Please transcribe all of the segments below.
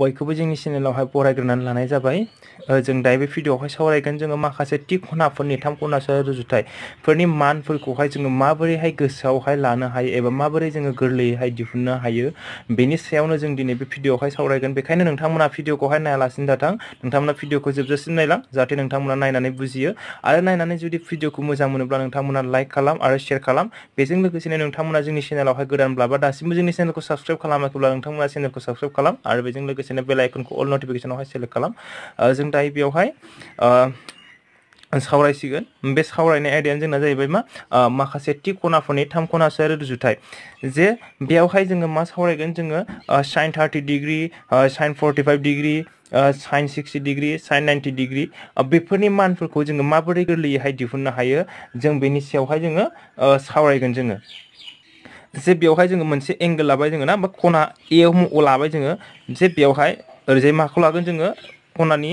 बयखौबो जोंनि चेनेलावहाय बरायग्रोनानै लानाय जाबाय जों दायो बे भिडिअ'आवहाय सावरायगोन जोङो माखासे थि खनाफोरनि थाम खनासो रुजुथायफोरनि मानफोरखौहाय जोङो माबोरैहाय गोसोआवहाय लानो हायो एबा माबोरै जोङो गोरलैयैहाय दिहुननो हायो बेनि सायावनो जों दिनै बे भिडिअ'आवहाय सावरायगोन बेखायनो नोंथांमोना भिडिअ'खौहाय नायालासिनो दाथां नोंथांमोना भिडिअ'खौ जोबजासिम नायलां जाहाथे नोंथांमोना नायनानै बुजियो आरो नायनानै जुदि भिडिअ'खौ मोजां मोनोब्ला नोंथांमोना लाइक खालाम आरो शेयार खालाम बेजों लोगोसेनो नोंथांमोना जोंनि चेनेलावहाय गोदानब्ला बा दासिमबो जोंनि चेनेलखौ साबसक्राइब खालामाखैब्ला नोंथांमोना चेनेलखौ साबसक्राइब खालाम आरो बेजों लोगोसे लोगोसेनो बेल आइकनखौ अल नटिफिकेसनावहाय सेलेक्ट खालाम जो दायो बेयावहाय सावरायसिगोन बे सावरायनाय आयदायानो जोंना जाहैबाय मा माखासे थि खनाफोरनि थाम खनासोआरि जे बहुत जो मा सावरायगोन जोङो sine thirty degree sine forty five degree sine sixty degree sine ninety degree बेफोरनि मानफोरखौ जोङो जो गोरलैयैहाय दिहुननो हायो जों बेनि सायावहाय जोङो सावरायगोन जे बेवहाय जोङो मोनसे एंगोल लाबाय जोङो ना बा खना ए लाबाय जोङो जे बेवहाय ओरैजाय माखौ लागोन जोङो खनानि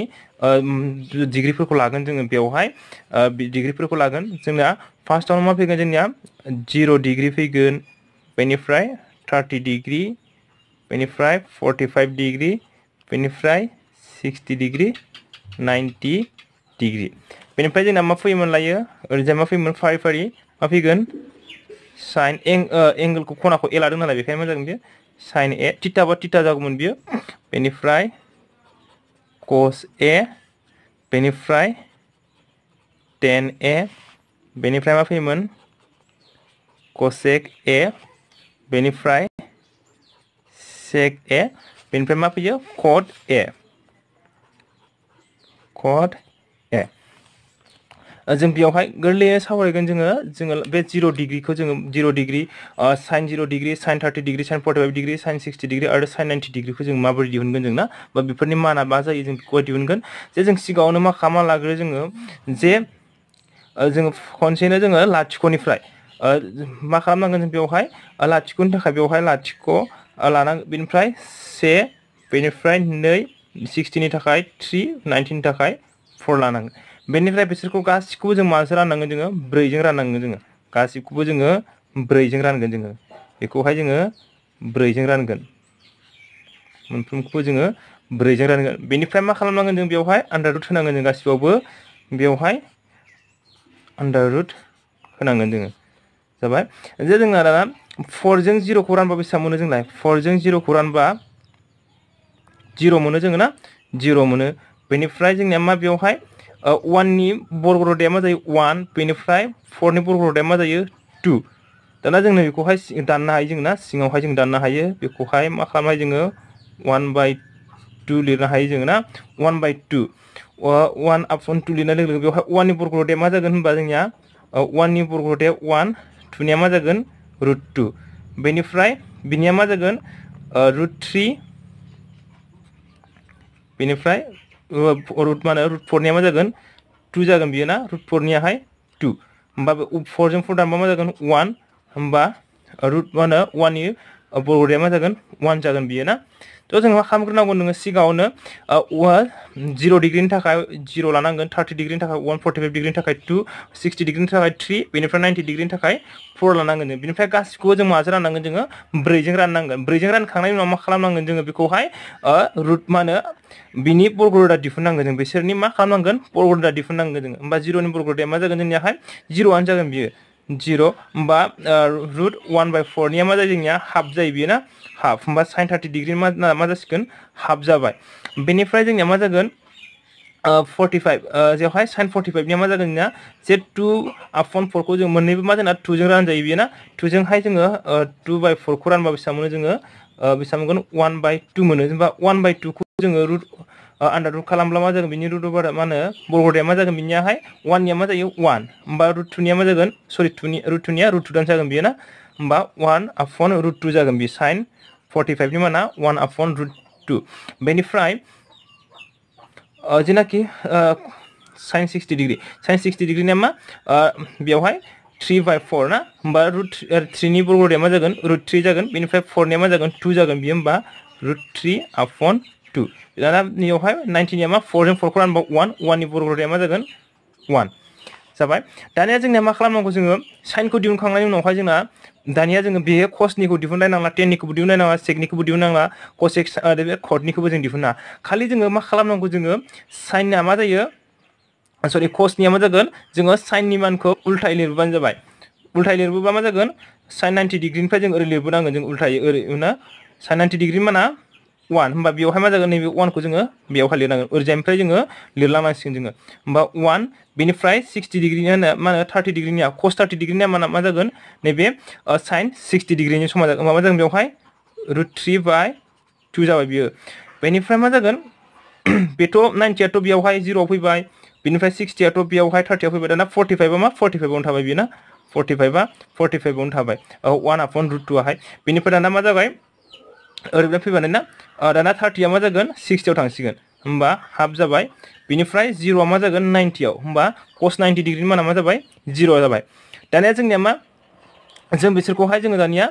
डिग्रिफोरखौ लागोन जोङो बेवहाय डिग्रिफोरखौ लागोन जोंना फार्स्टआवनो मा फैगोन जोंनिया जिर' डिग्री फैगोन बेनिफ्राय थार्टि डिग्रि बेनिफ्राय फर्टिफाइभ डिग्री बेनिफ्राय सिक्सटि डिग्रि नाइन्टि डिग्रि बेनिफ्राय जोंना मा फैयोमोन लायो ओरैजाय मा फैयोमोन फारि फारि मा फैगोन साइन एंग एंगोलखौ खनाखौ ए लादों नालाय बेखायनो मा जागोन बियो साइन ए थिटाबा थिटा जागौमोन बियो बेनिफ्राय कस ए बेनिफ्राय टेन ए बेनिफ्राय मा फैयोमोन कसेक ए बेनिफ्राय सेक ए बेनिफ्राय मा फैयो कट ए कट जों बेयावहाय गोरलैयै सावरायगोन जोङो जोङो बे जिर' डिग्रिखौ जोङो zero' degree sine zero' degree sine thirty degree sine forty five degree sine sixty degree आरो साइन नाइन्टि डिग्रिखौ जों माबोरै दिहुनगोन जोंना बा बेफोरनि माना मा जायो जों बेखौहाय दिहुनगोन जे जों सिगाङावनो मा खालामना लाग्रो जोङो जे जोङो खनसेनो जोङो लाथिख'निफ्राय मा खालामनांगोन जों बेवहाय लाथिख'नि थाखाय बेवहाय लाथिख' लानांगोन बेनिफ्राय से बेनिफ्राय नै सिक्सटिनि थाखाय थ्रि नाइन्टिनि थाखाय फोर लानांगोन बेनिफ्राय बिसोरखौ गासिखौबो जों मानसो राननांगोन जोङो ब्रैजों राननांगोन जोङो गासिखौबो जोङो ब्रैजों रानगोन जोङो बेखौहाय जोङो ब्रैजों रानगोन मोनफ्रोमखौबो जोङो ब्रैजों रानगोन बेनिफ्राय मा खालामनांगोन जों बेवहाय आन्डार रुट होनांगोन जों गासिबावबो बेवहाय आन्डार रुट होनांगोन जोङो जाबाय जे जोंना दाना फरजों जिर'खौ रानबा बेसेबां मोनो जोंलाय फरजों जिर'खौ रानबा जिर' मोनो जोङो ना जिर' मोनो बेनिफ्राय जोंनिया मा बेवहाय वाननि बर्ग रोदाया मा जायो वान बेनिफ्राय फरनि बर्ग रोदाया मा जायो टु दाना जोंनो बेखौहाय दाननो हायो जोंना सिङावहाय जों दाननो हायो बेखौहाय मा खालामनो हायो जोङो वान बाय टु लिरनो हायो जोङो ना one by two one upon two लिरनाय लोगो लोगो बेवहाय वाननि बर्ग रोदाया मा जागोन होनबा जोंनिया वाननि बर्ग रोदाया वान टुनिया मा जागोन रुट टु बेनिफ्राय बिनिया मा जागोन रुट थ्रि बेनिफ्राय रुट मा होनो रुट फरनिया मा जागोन टु जागोन बियो ना रुट फरनियाहाय टु होमबा फरजों फर दानबा मा जगह वान हम रुट मा वन बर'या मा जागोन वान जागोन बियो ना थ' जों मा खालामग्रोनांगौ नोङो सिगाङावनो डिग्री डिग्रिनि थाखाय जिर' लानांगोन थार्टि डिग्रिनि थाखाय वान फर्टिफाइभ डिग्रिनि थाखाय टु सिक्सटि डिग्रिनि थाखाय थ्रि बेनिफ्राय नाइन्टि डिग्रिनि थाखाय फर लानांगोन जों बेनिफ्राय गासिखौबो जों माजों राननांगोन जोङो ब्रैजों मा खालामनांगोन जोङो बेखौहाय रुट मा होनो बिनि बरग'रोदा दिहुननांगोन जों मा खालामनांगोन बरग'रोदा दिहुननांगोन जोङो होमबा जिर'नि मा जगह जोंनियाहाय जीरो जगह बियो जिर' बा रुट वान बाय फरनिया मा जायो हाफ जायो बियो ना हाफ होमबा सैन थार्टी डिग्री मा मा हाफ जाबाय बेनिफ्राय जोंनिया मा जागोन फर्टिफाइभ जेवहाय साइन फर्टिफाइभनिया मा जागोन जोंनिया जे टु आपन फरखौ जों मोननैबो मा जोंना टुजों रानजायो बियो ना जो जोङो टु बाय फरखौ रानबा बेसेबां मोनो जोङो बेसेबां मोनगोन वान बाय टु मोनो जेनेबा वान बाय टुखौ जोङो रुट आन्डार रुट खालामब्ला मा जागोन बिनि रुट अभार मा होनो बरग'दाया मा जागोन बिनियाहाय वाननिया मा जायो वान होमबा रुट टुनिया मा जागोन सरि टुनि रुट टुनिया रुट टु दान जागोन बियो ना होमबा वान आपन रुट टु जागोन बि साइन फर्टि फाइभनि माना वान आपन रुट टु बेनिफ्राय जेनाखि sine sixty degree sine sixty डिग्रिनिया मा बेवहाय थ्री बाय फोर ना होमबा रुट थ्रिनि बरग'दाया मा जागोन रुट थ्रि जागोन बेनिफ्राय फरनिया मा जागोन टु जागोन बियो होमबा रुट थ्रि आपन टु दानियावहाय नाइनटिनिया मा फरजों फरखौ रानबाव वान वाननि बर'ग्रोदाया मा जागोन वान जाबाय दानिया जोंनिया मा खालामनांगौ जोङो साइनखौ दिहुनखांनायनि उनावहाय जोंना दानिया जोङो बे कसनिखौ दिहुनलायनाङा टेननिखौबो दिहुनलायनाङा सेकनिखौबो दिहुननाङा कस एक्स बे कर्डनिखौबो जों दिहुना खालि जोङो मा खालामनांगौ जोङो साइनना मा जायो सरि कसनिया मा जागोन जोङो साइननि मानखौ उल्थायै लिरबानो जाबाय उल्थायै लिरबोबा मा जागोन साइन नाइन्टि डिग्रिनिफ्राय जों ओरै लिरबोनांगोन जों उल्थायै ओरै ना साइन नाइन्टि डिग्रि माना वन हम बेवहाय मा जागोन नैबे वानखौ जोङो जो लिरनांगोन ओरैजायनिफ्राय जोङो लिरलांनांसिगोन जोङो होमबा वान बेनिफ्राय सिक्सटि डिग्री होनो मा होनो थार्टि डिग्रिनिया कस थार्टि डिग्रिनिया मा मा जगह नैबे साइन सिक्सटि डिग्रिनि समान जागोन माबा रुट थ्री बाय टु जाबाय बियो बेनिफ्राय मा जागोन बेथ' नाइन्टियाथ' बेयावहाय जिर'आव फैबाय बेनिफ्राय सिक्सटियाथ' बेयावहाय थार्टियाव फैबाय दाना फर्टिफाइभआ मा फर्टिफाइभआवनो थाबाय बेयो ना फर्टिफाइभआ फर्टिफाइभआवनो थाबाय वान आपन रुट टुआहाय बेनिफ्राय दाना मा जाबाय ओरैनो फैबानो ना दाना थार्टी मा जागोन सिक्सटियाव थांसिगोन होमबा हाफ जाबाय बेनिफ्राय जिर'आ मा जागोन नाइन्टियाव होमबा कस नाइन्टि डिग्रिनि माना मा जाबाय जिर' जाबाय दानिया जोंनिया मा जों बिसोरखौहाय जोङो दानिया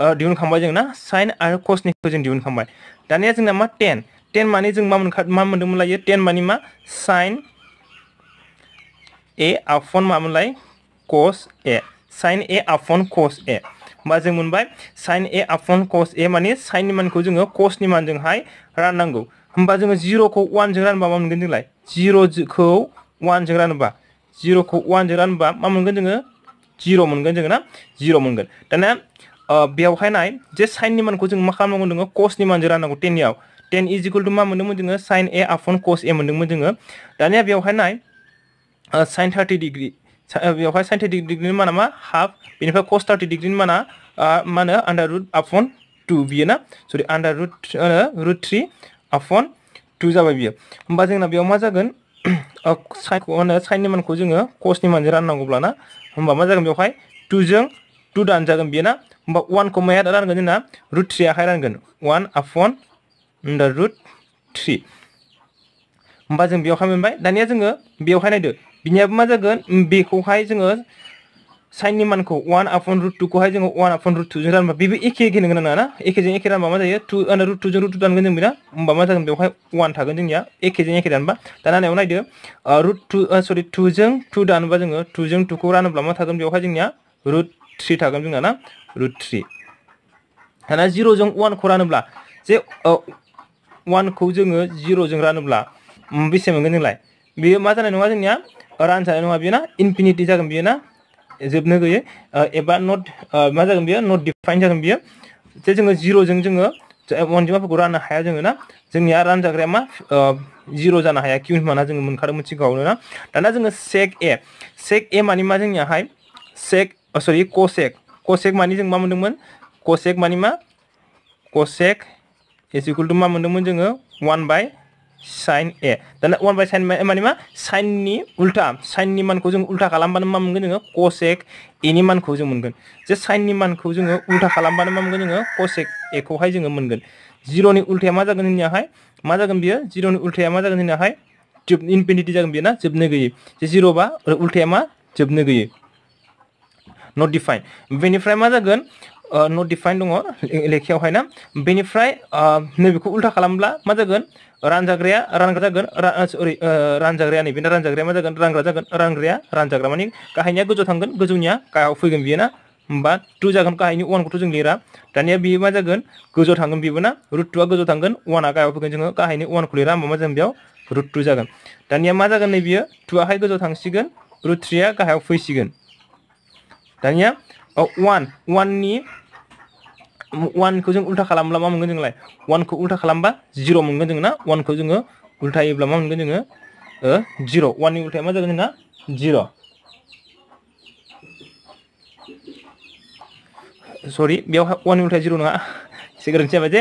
दिहुनखांबाय जों ना साइन आरो कसनिखौ जों दिहुनखांबाय दानिया जोंना मा टेन टेन माने जों मा मोनखा मा मोन्दोंमोनलायो टेन माने मा साइन ए आपन मामोनलाय कस ए साइन ए आपन कस ए होमबा जों मोनबाय साइन ए आपन कस ए मानी माने साइननि मानखौ जोङो कसनि मानजोंहाय राननांगौ होमबा जोङो जो वानजों को मा मोनगोन जोंलाय जिर'खौ वानजों रानोबा जिर'खौ वानजों रानबा मा मोनगोन जोङो जिर' मोनगोन जोङो ना जिर' मोनगोन दाना बेवहाय नाय जे साइननि मानखौ जों मा खालामनांगौ जोङो कसनि मानजों राननांगौ टेननियाव टेन इज इकुवेल टु मा मोन्दोंमोन जोङो साइन ए आपन कस ए मोन्दोंमोन जोङो दानिया बेवहाय साइन थार्टि डिग्री बेवहाय साइन थार्टि डिग्रिनि माना मा हाफ बेनिफ्राय कस थार्टि डिग्रिनि माना मा होनो आन्डार रुट आपन टु बियो ना सरि under root root three upon two जाबाय बियो होमबा जोंना बेयाव मा जागोन साइनखौ होनो साइननि मानखौ जोङो कसनि मानजों राननांगौब्ला ना होमबा मा जागोन बेवहाय टुजों टु दानजागोन बियो ना होमबा वानखौ माया रानगोन जोंना रुट थ्रि आखाइ रानगोन वान आपन आन्डार रुट थ्रि होमबा जों बेवहाय मोनबाय दानिया जोङो बेवहाय नायदो बिनियाबो मा जागोन बेखौहाय जोङो साइननि मानखौ वान आपन रुट टुखौहाय जोङो वान आपन रुट टुजों रानबा बेबो एखे एखे नोंगोन ना एखेजों एखे रानबा मा जायो टु आरो रुट टुजों रुट टु दानगोन जों बेना होमबा मा जागोन बेवहाय वान थागोन जोंनिया एखेजों एखे दानबा दा नायनायाव नायदो रुट टु सरि टुजों टु दानबा जोङो टुजों टुखौ रानोब्ला मा थागोन बेवहाय जोंनिया रुट थ्रि थागोन जोंना ना रुट थ्रि दाना जिर'जों वानखौ रानोब्ला जे वानखौ जोङो जिर'जों रानोब्ला बेसे मोनगोन जोंलाय बेयो मा जानाय नङा जोंनिया orang sana nua biona infinity jagan biona जोबनो गयो एबा नट मा जगह बियो नट डिफाइन जगह बियो जे जोङो जिर'जों जोङो अनजिमाफोरखौ राननो हाया जोङो ना जोंनिया रानजाग्राया मा जिर' जानो हाया किउ होनबाना जोङो मोनखादोंमोन सिगाङावनो ना दाना जोङो सेक ए सेक ए मानि मा जोंनियाहाय सेक सरि कसेक कसेक मानि जों मा मोन्दोंमोन कसेक मानि मा कसेक इस इकुवेल टु मा मोन्दोंमोन जोङो वान बाय साइन ए दाना वान बाय साइन माने मा साइननि उल्टा साइननि मानखौ जों उल्टा खालामबानो मा मोनगोन जोङो कसेक एनि मानखौ जों मोनगोन जे साइननि मानखौ जोङो उल्टा खालामबानो मा मोनगोन जोङो कसेक एखौहाय जोङो मोनगोन जिर'नि उल्टाया मा जागोन जोंनियाहाय मा जागोन बियो जिर'नि उल्टाया मा जागोन जोंनियाहाय जोब इनफिनिटि जागोन बियो ना जोबनो गैयै जे जिर'बा उल्टाया मा जोबनो गैयै नट डिफाइन बेनिफ्राय मा जागोन no define dong lekhiya hoy na benefry ne bikhu ulta kalambla ma jagan ranjagriya ranjagagan sorry ranjagriya ni bina ranjagriya ma jagan rangra jagan rangriya ranjagra mani kahinya guju thangan gujunya kaya fuigen bi na ba tu jagan kahinyu one kutu jing lira tania bi ma jagan guju thangan bi na root 2 guju thangan one kaya fuigen jing kahinyu one kulira ma ma jam biao root dua jagan tania ma jagan ne bi 2 hai guju thangsigan root 3 kaya fuigen tania वान वाननि वानखौ जों उल्था खालामब्ला मा मोनगोन जोंलाय वानखौ उल्था खालामबा जिर' मोनगोन जों ना वानखौ जोङो उल्थायोब्ला मा मोनगोन जोङो जिर' वाननि उल्थाया मा जागोन जोंना जिर' सरि बेयावहाय वाननि उल्थाया जिर' नङा एसे गोरोन्थि जाबाय जे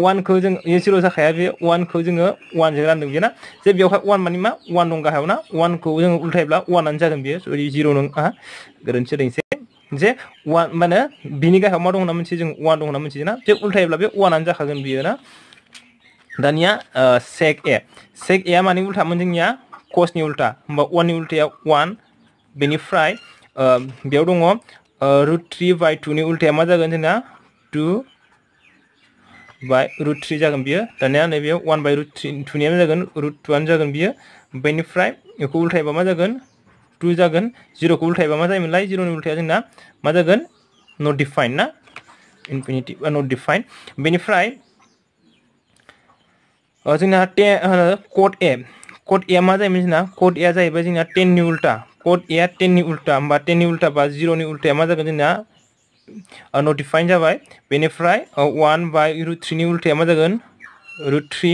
वानखौ जों जिर' जाखाया बे वानखौ जोङो वानजों रानदों बियो ना जे बेयावहाय वान माने मा वान दं गाहायाव ना वानखौ जोङो उल्थायोब्ला वानानो जागोन बियो सरि जिर' नङा गोरोन्थि जादों एसे जे वान मा होनो बिनि गाहायाव मा दं होनना मोनथियो जों वान दं होनना मोनथियो ना जे उल्थायोब्ला बे वानानो जाखागोन बियो ना दानिया सेक ए सेक एआ मानि उल्थामोन जोंनिया कसनि उल्था होमबा वाननि उल्थाया वान बेनिफ्राय बेयाव दङ रुट थ्री बाय टुनि उल्थाया मा जागोन जोंना टु बाय रुट थ्री जागोन बियो दानिया नैबेयाव वान बाय रुट थ्रि टुनिया मा जागोन रुट टुआनो जागोन बियो बेनिफ्राय बेखौ उल्थायबा मा जागोन टु जागोन जिर'खौ उल्थायबा मा जायोमोनलाय जिर'नि उल्थाया जोंना मा जगह नट डिफाइन ना इनफिनिटि बा नट डिफाइन बेनिफ्राय जोंना टे कड ए कड एआ मा जायोमोन जोंना कड एआ जाहैबाय जोंना टेननि उल्टा कड टेन टेननि उल्टा होमबा टेननि उल्टा बा जिर'नि उल्टाया मा जागोन जोंना नटिफाइन जाबाय बेनिफ्राय वान बाय रुट थ्रिनि उल्टाया मा जागोन रुट थ्री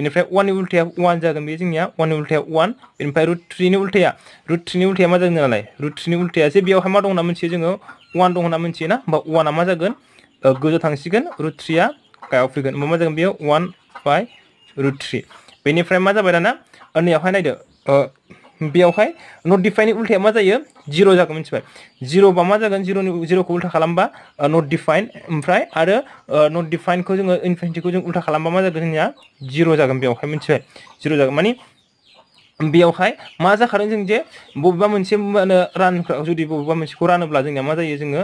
बेनिफ्राय वाननि उल्थाया वान जागोन बे जोंनिया वाननि उल्थाया वान बेनिफ्राय रुट थ्रिनि उल्थाया रुट थ्रिनि उल्थाया मा जागोन नालाय रुट थ्रिनि उल्थायासो बेयावहाय मा दं होनना मोनथियो जोङो वान दं होनना मोनथियो ना होमबा वाना मा जागोन गोजौ थांसिगोन रुट थ्रिया गाहायाव फैगोन होमबा मा जागोन बेयाव वान बाय रुट थ्रि बेनिफ्राय मा जाबाय दाना नैयावहाय नायदो बेयावहाय नट डिफाइननि उल्थाया मा जायो जीरो जगह मिथिबाय जिर'बा मा जागोन जिर'नि को उल्था खालामबा नट डिफाइन ओमफ्राय आरो नट डिफाइनखौ जोङो इनफिनिटिखौ जों उल्था खालामबा मा जागोन जोंनिया जिर' जागोन बेवहाय मिथिबाय जिर' जागोन माने बेयावहाय मा जाखादों जों जे बबेबा मोनसे मा होनो रानग्रा जुदि बबेबा मोनसेखौ रानोब्ला जोंनिया मा जायो जोङो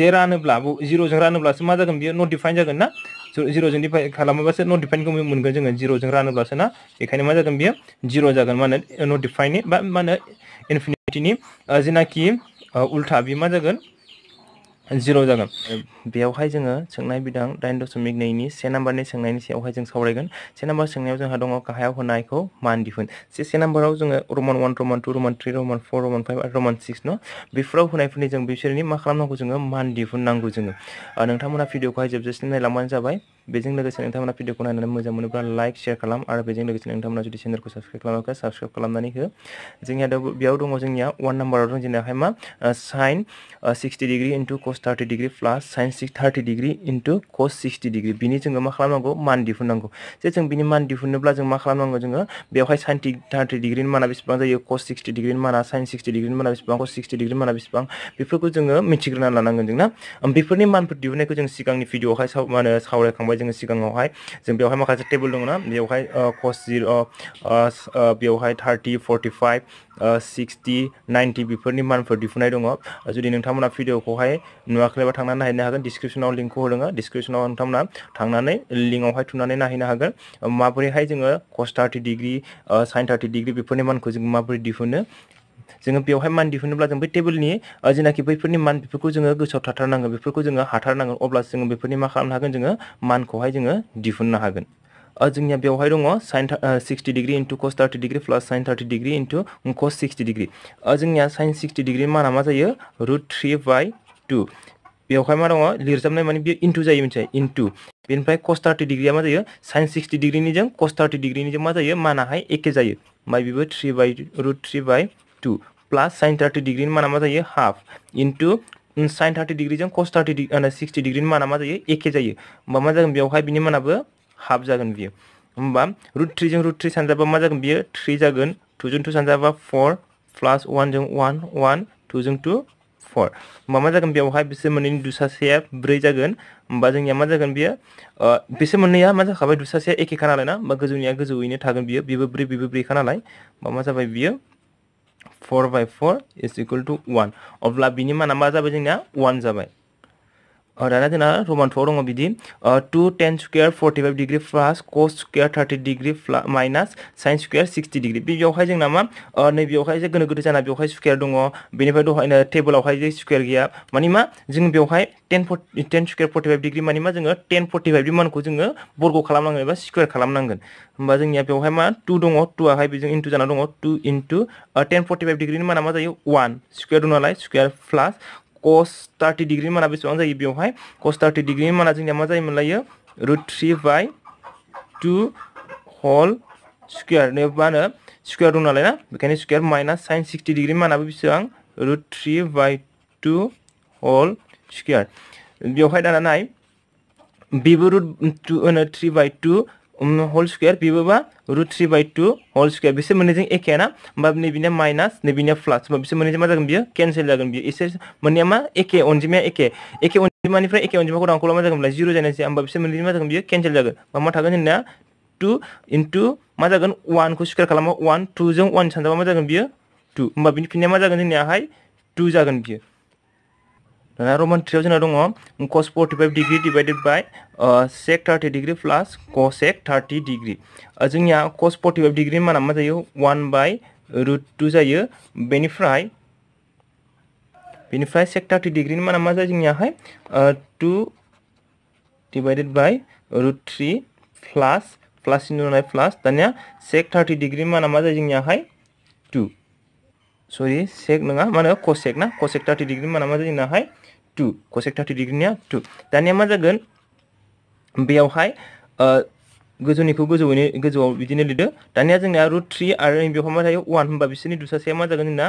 जे रानोब्ला जिर'जों रानोब्लासो मा जागोन बियो नट डिफाइन जागोन ना जिर'जों डिफाइन खालामाबासो नट डिफाइनखौ मोनगोन जोङो जिर'जों रानोब्लासो ना बेखायनो मा जागोन बियो जिर' जागोन मा होनो नट डिफाइननि बा मा होनो बेटिनि जेनाखि उल्था बे मा जागोन जिर' जागोन बेयावहाय जोङो सोंनाय बिदां दाइन दशमिक नैनि से नाम्बारनि सोंनायनि सायावहाय जों सावरायगोन से नम्बर सोंनायाव जोंहा दङ गाहायाव होनायखौ मान दिहुन से से नाम्बाराव जोङो Roman one Roman two Roman three Roman four Roman five आरो रमान सिक्स न' बेफोराव होनायफोरनि जों बिसोरनि मा खालामनांगौ जोङो मान दिहुननांगौ जोङो नोंथांमोना भिडिअखौहाय जोबजासिम नायलांबानो जाबाय बेजों लोगोसे नोंथांमोना भिडिअखौ नायनानै मोजां मोनोब्ला लाइक शेयर खालाम आरो बेजों लोगोसे नोंथांमोना जुदि चेनेलखौ साबसक्राइब खालामाखै साबसक्राइब खालामनानै हो जोंनिया बेयाव दङ जोंनिया वान नाम्बाराव दं जोंनियाहाय मा sine sixty degree cos thirty degree plus sine six thirty degree into cos sixty degree बिनि जो मा खालामनांगौ मान दिहुननांगौ जे जो भी मान दिहुनोब्ला जो मा खालामनांगौ जोङो बेवहाय साइन थार्टि डिग्रिनि माना बेसेबां जायो कस सिक्सटि डिग्रिनि माना सैन सिक्सटि डिग्रिनि माना बेसेबां कस सिक्सटि डिग्रिनि माना बेसेबां बेफोरखौ जोङो मिथिग्रोना लानांगोन जोंना बेफोरनि मानफोर दिहुननायखौ जों सिगांनि भिडिअआवहाय मा होनो जोङो सिगाङावहाय जों बेवहाय माखासे टेबोल दङ ना बेवहाय कस्ट जिर' बेवहाय थार्टि फर्टिफाइभ सिक्सटि नाइन्टि बेफोरनि मानफोर दिहुननाय दङ जुदि नोंथांमोना भिडिअखौहाय नुवाखैबा थांनानै नायनो हागोन डिसक्रिपसनाव लिंकखौ होदोङो डिसक्रिपसनाव नोंथांमोना थांनानै लिंकआवहाय थुनानै नायहैनो हागोन माबोरैहाय जोङो cos thirty degree sine thirty degree बेफोरनि मानखौ जों माबोरै दिहुनो जोङो बेवहाय मान दिहुनोब्ला जों बै टेबोलनि जेनाखि बैफोरनि मान बेफोरखौ जोङो गोसोआव थाथारनांगोन बेफोरखौ जोङो हाथारनांगोन अब्लासो जोङो बेफोरनि मा खालामनो हागोन जोङो मानखौहाय जोङो दिहुननो हागोन जोंनिया बेवहाय दङ sine sixty degree into cos thirty degree plus sine thirty degree into cos sixty degree जोंनिया साइन सिक्सटि डिग्रि माना मा जायो रुट थ्रि बाय टु बेवहाय मा दङ लिरजाबनाय माने बे इन्टु जायो मिथिबाय इन्टु बेनिफ्राय कस थार्टि डिग्रिया मा जायो साइन सिक्सटि डिग्रिनिजों कस थार्टि डिग्रिनिजों मा जायो मानाहाय एके जायो ओमफ्राय बेबो three by root three by two plus sine thirty degree माना मा जाए half into sine thirty degree जो cos thirty degree sixty degree माना मा जाए एखे जाए मा जगह बहुत बिनि मानाबो हाफ जगन भी होमबा रुट थ्री जो रुट थ्री सानजा मा जगह भी जागोन बियो थ्रि जागोन टुजों टु सानजाबा फर प्लास वानजों वन वान टुजों टु फर होमबा मा जागोन बेवहाय बिसोर मोननैनि दुसासेया ब्रे जगन होमबा जो मा जगह बियो बिसोर मोननैया मा जाखाबाय दुसासेया एखेखा खाना ना होमबा ब्रे ब्रे खाना मा जाबाय बियो four by four is equal to one अब्ला बिनि माना मा जाबाय जोंनिया वान जाबाय रानाजना रोमन फोर दङ बिदि two tan square forty five degree plus cos square thirty degree minus sin square sixty degree बे बेयावहाय जोंना मा नैबेयावहाय जे गोनो गोथो जाना बेवहाय स्कुवेर दङ बेनिफ्राय दहायनो टेबोलावहाय जे स्कुवेर मा जों बेवहाय tan tan square forty five degree माने मा जोङो टेन फर्टि फाइभनि मानखौ जोङो बर्ग खालामनांगोन एबा स्कुवेर खालामनांगोन होमबा जोंनिया बेवहाय मा टु दङ टुआहाय बेजों इन्टु जाना दङ two into tan forty five डिग्रिनि माना मा जायो वान स्कुवेर दं नालाय square plus cos thirty degree माना जाए जायो बेवहाय कस थार्टि डिग्रि माना जोंनिया मा जायोमोनलायो root three by two whole square मा होनो स्कुवेर दं नालाय ना बेखायनो square minus sin sixty degree मानाबो बेसेबां root three by two whole square बेवहाय दाना नाय बेबो रुट टु होनो थ्रि होल स्कुर बेबोबा root three by two whole square बिसोर एक ना होमबा माइनास नैबेनिया प्लास होमबा मा जागोन बियो जगह जागोन बियो मा एक अंजिमा एक अंजिमा अनजिमानिफ्राय एखे मा जगह जीरो जानायसै से बिसोर मोननैजों मा जागोन बियो केन्सेल टू होमबा मा जगह वन को स्कुर वन टू जो वन खालामबा मा जगह टू टु होमबा मा जगह जोंनियाहाय टु दाना रमान थ्रियाव जोंना दङ cos forty five degree divided by sec thirty degree plus cosec thirty degree जोंनिया कस फर्टि फाइभ डिग्रि माना मा जो वन बाय रुट टु जायो बेनिफ्राय बेनिफ्राय सेक थार्टि डिग्रिनि माना मा जायो जोंनियाहाय two divided by root three plus प्लासनि उनावहाय प्लास दानिया सेक थार्टि डिग्रि माना मा जायो जोंनियाहाय टु सरि सेक नङा मा कसेक ना कसेक थार्टि डिग्रि माना मा जायो जोंनाहाय टू कसेक थार्टि डिग्रिनिया टू दानिया मा जागोन बेयावहाय गोजौनिखौ गोजौयैनो गोजौआव बिदिनो रुट थ्रि आरो बेवहाय मा थायो वान होनबा बिसोरनि दुसासेया मा जगह जोंना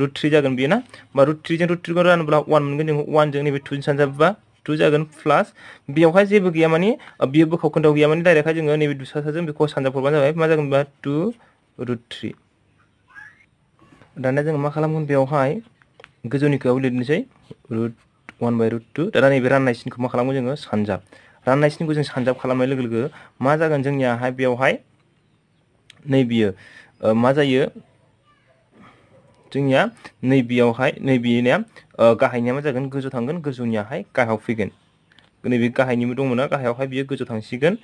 रुट थ्री जगह भी ना होमबा रुट थ्री रुट थ्रिखौ रानोब्ला वान मोनगोन जों वानजों नैबे टुजों सानजाबोबा टु जागोन प्लास बेयावहाय जेबो गैया माने बियो बोखाव खोन्दाव गैया माने डाइरेक्टहाय जोङो नैबे दुसासाजों बेखौ सानजाबहरबानो जाबाय मा जागोन होनबा रुट थ्री दानिया जो मा खालामगोन बेयावहाय गोजौनिखौ root one by root two दाना नैबे राननाय सिनखौ मा खालामगोन जोङो सानजाब राननाय सिनखौ जों सानजाब खालामनाय लोगो लोगो मा जागोन जोंनियाहाय बेयावहाय नैबेयो मा जायो जोंनिया नैबेयावहाय नैबेनिया गाहायनिया मा जागोन गोजौ थांगोन गोजौनियाहाय गाहायाव फैगोन नैबे गाहायनिबो दंमोन गाहायावहाय बियो गोजौ थांसिगोन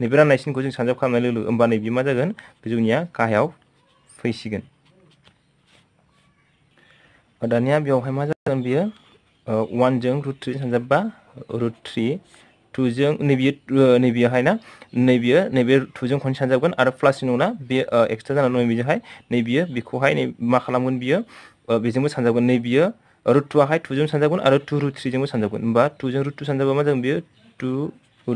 नैबे राननाय सिनखौ जों सानजाब खालामनाय लोगो लोगो होमबा नैबे मा जागोन गोजौनिया गाहायाव फैसिगोन दानिया बेवहाय मा जागोन बियो uh, 1 जों root 3 सानजाबबा root 3 2 जों नैबे नैबे हायना नैबे नैबे 2 जों खन सानजाबगोन आरो प्लस नुना बे एक्स्ट्रा जाना नैबे जों हाय नैबे बिखौ हाय मा खालामगोन बियो बेजोंबो सानजाबगोन नैबे root 2 हाय 2 जों सानजाबगोन आरो 2 root 3 जोंबो सानजाबगोन होमबा 2 जों root 2 सानजाबबा मा जागोन बियो 2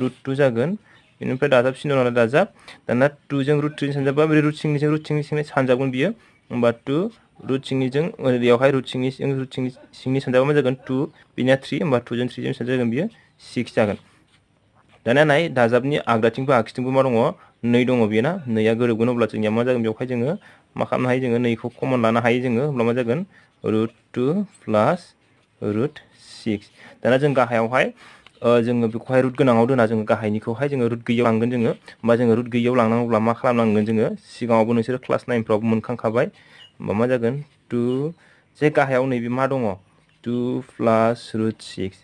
root 2 जागोन बिनिफ्राय दाजाब सिनो नङा दाजाब दाना 2 जों root 3 सानजाबबा बे root 3 नि जों root 3 नि सानजाबगोन बियो होमबा 2 रुट सिंनिजों बेवहाय रुट सिंनि रुट सिंनि सिंनि सानजाबा मा जागोन टु बिनिया थ्रि होमबा टुजों थ्रिजों सानजागोन बियो सिक्स जागोन दानिया नाय दाजाबनि आगदाथिंबो आगसिथिंबो मा दङ नै दङ बेयो ना नैया गोरोबगोन अब्ला जोंनिया मा जागोन बेवहाय जोङो मा खालामनो हायो जोङो नैखौ कमन लानो हायो जोङो अब्ला मा जागोन root two plus root six दाना जों गाहायावहाय जोङो बेखौहाय रुट गोनाङाव दोना जोङो गाहायनिखौहाय जोङो रुट गैयियाव लांगोन जोङो होमबा जोङो रुट गैयियाव लांनांगौब्ला मा खालामनांगोन जोङो सिगाङावबो नोंसोरो क्लास नाइनफ्रावबो मोनखांखाबाय 마마 자गोन 2제 가하याव नैबे मा दङ 2 प्लस रुट सिक्स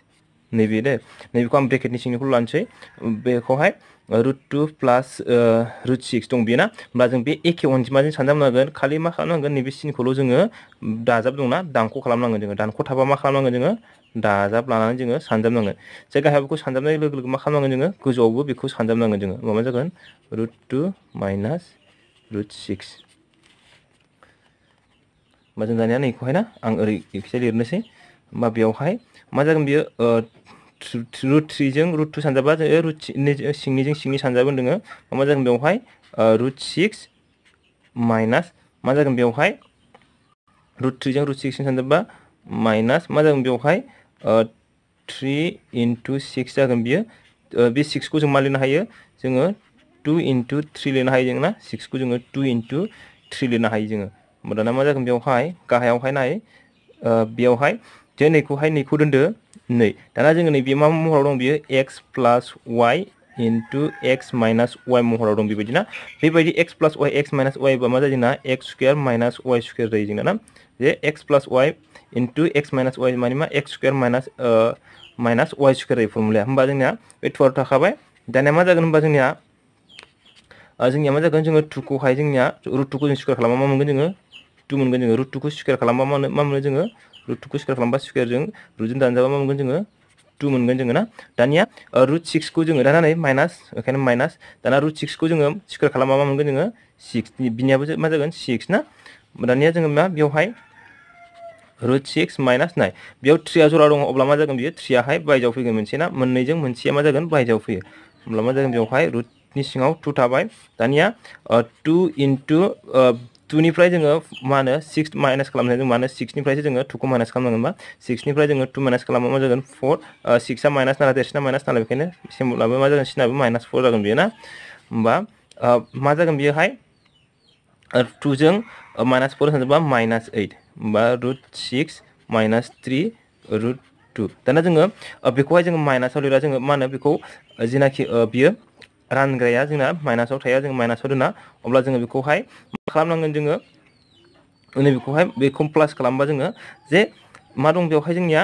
नैबे दे i k ब े ख ौ आं ब्रेकेटनि सिंनिखौ ल ा न ो i ै ब े ख ौ a ा य रुट टु प्लास रुट स ि क s स दं बेना i ो म ब ् ल ा जों बे एखे अनजिमाजों सानजाबनांगोन खालि मा ख ा a ा म न ा a ग ो न नैबे n ि न ख ौ ल ज n ङ ो दाजाब दंना द ा न n g ा ल ा म न ां ग ो न g ो ङ ो दानख' थ ा k ा मा a ा ल ा म न ां ग ो न ज ो ङ a n ा ज ा ब ल a न a न ै जोङो स ा न ज ा ब न ा a n d a जाय ग a ह ा य ा व बेखौ सानजाबनाय ल ो g ो n ो ग ो मा खालामनांगोन ज a n ो u n ज ौ आ jo ो बेखौ स ा न ज ा ब न ां g ो n jung माबा जागोन रुट t ु माइनास रुट सिक्स होमबा जों दानिया नैखौहाय ना आं ओरै एखिजाय लिरनोसै होमबा बेयावहाय मा जागोन बियो रुट थ्रिजों रुट टु सानजाबा जों रुट सिंनिजों सिंनि सानजाबोन दोङो मा जागोन बेवहाय रुट सिक्स माइनास मा जागोन बेवहाय रुट थ्रिजों रुट सिक्सजों सानजाबा माइनास मा जागोन बेवहाय थ्रि इन्टु सिक्स जागोन बियो बे सिक्सखौ जों मा लिरनो हायो जोङो टु इन्टु थ्रि लिरनो हायो जों ना सिक्सखौ जोङो टु इन्टु थ्रि लिरनो हायो जोङो दाना मा जागोन बेवहाय गाहायावहाय नाय बेवहाय जे नैखौहाय नैखौ दोन्दो नै दाना जोङो नैबे मा महराव दं बियो x plus y into x minus y महराव दं बेबायदि बेबायदि x plus y x minus y बा मा जायो जोंना x square minus y square जायो जोंना ना जे x plus y into x minus y माने मा x square minus minus y square जायो फर्मुलाया होमबा जोंनिया बे टुवेल्भ थाखाबाय दानिया मा जागोन होमबा जोंनिया जोंनिया मा जागोन जोङो टुखौहाय जोंनिया रुट टुखौ जों स्कुवेर खालामा मा मोनगोन जोङो टु मोनगोन जोङो रुट टुखौ स्कुवेर खालामबा मा मोनो मा मोनो जोङो रुट टुखौ स्कुवेर खालामबा स्कुवेरजों रुटजों दानजाबा मा मोनगोन जोङो टु मोनगोन जोङो ना दानिया रुट सिक्सखौ जोङो दाना नै माइनास ओंखायनो माइनास दाना रुट सिक्सखौ जोङो स्कुवेर खालामबा मा मोनगोन जोङो सिक्स बिनियाबो मा जागोन सिक्स ना दानिया जोङो मा बेवहाय रुट सिक्स माइनास नाइन बेयाव थ्रिया जरा दङ अब्ला मा जागोन बियो थ्रियाहाय बायजोआव फैगोन मोनसे ना मोननैजों मोनसेया मा जागोन बायजोआव फैयो अब्ला मा जागोन बेवहाय रुटनि सिङाव टु थाबाय दानिया टु इन्टु टू जोङो मा होनो सिक्स माइनास खालामनाय जों मा होनो सिक्सनिफ्रायसो जोङो टुखौ माइनास खालामनांगोन सिक्सनिफ्राय जोङो टु माइनास खालामबा मा जागोन फोर सिक्स माइनास ना देरसिना माइनास नालाय बेखायनो सिम्बलाबो मा जागोन सिनाबो माइनास फर जागोन बेयो ना होमबा uh, मा जागोन बेयोहाय टुजों माइनास फोर सब माइनास ओइट होमबा root six minus three root two दाना जोङो uh, बेखौहाय जोङो माइनासाव लिरा जोङो मा होनो बेखौ uh, बियो रानग्राया जोंना माइनासाव थाया जों माइनासाव दोना अब्ला जोङो बेखौहाय खालामनांगोन जोङो नैबेखौहाय बेखौ प्लास खालामबा जोङो जे मा दं बेवहाय जोंनिया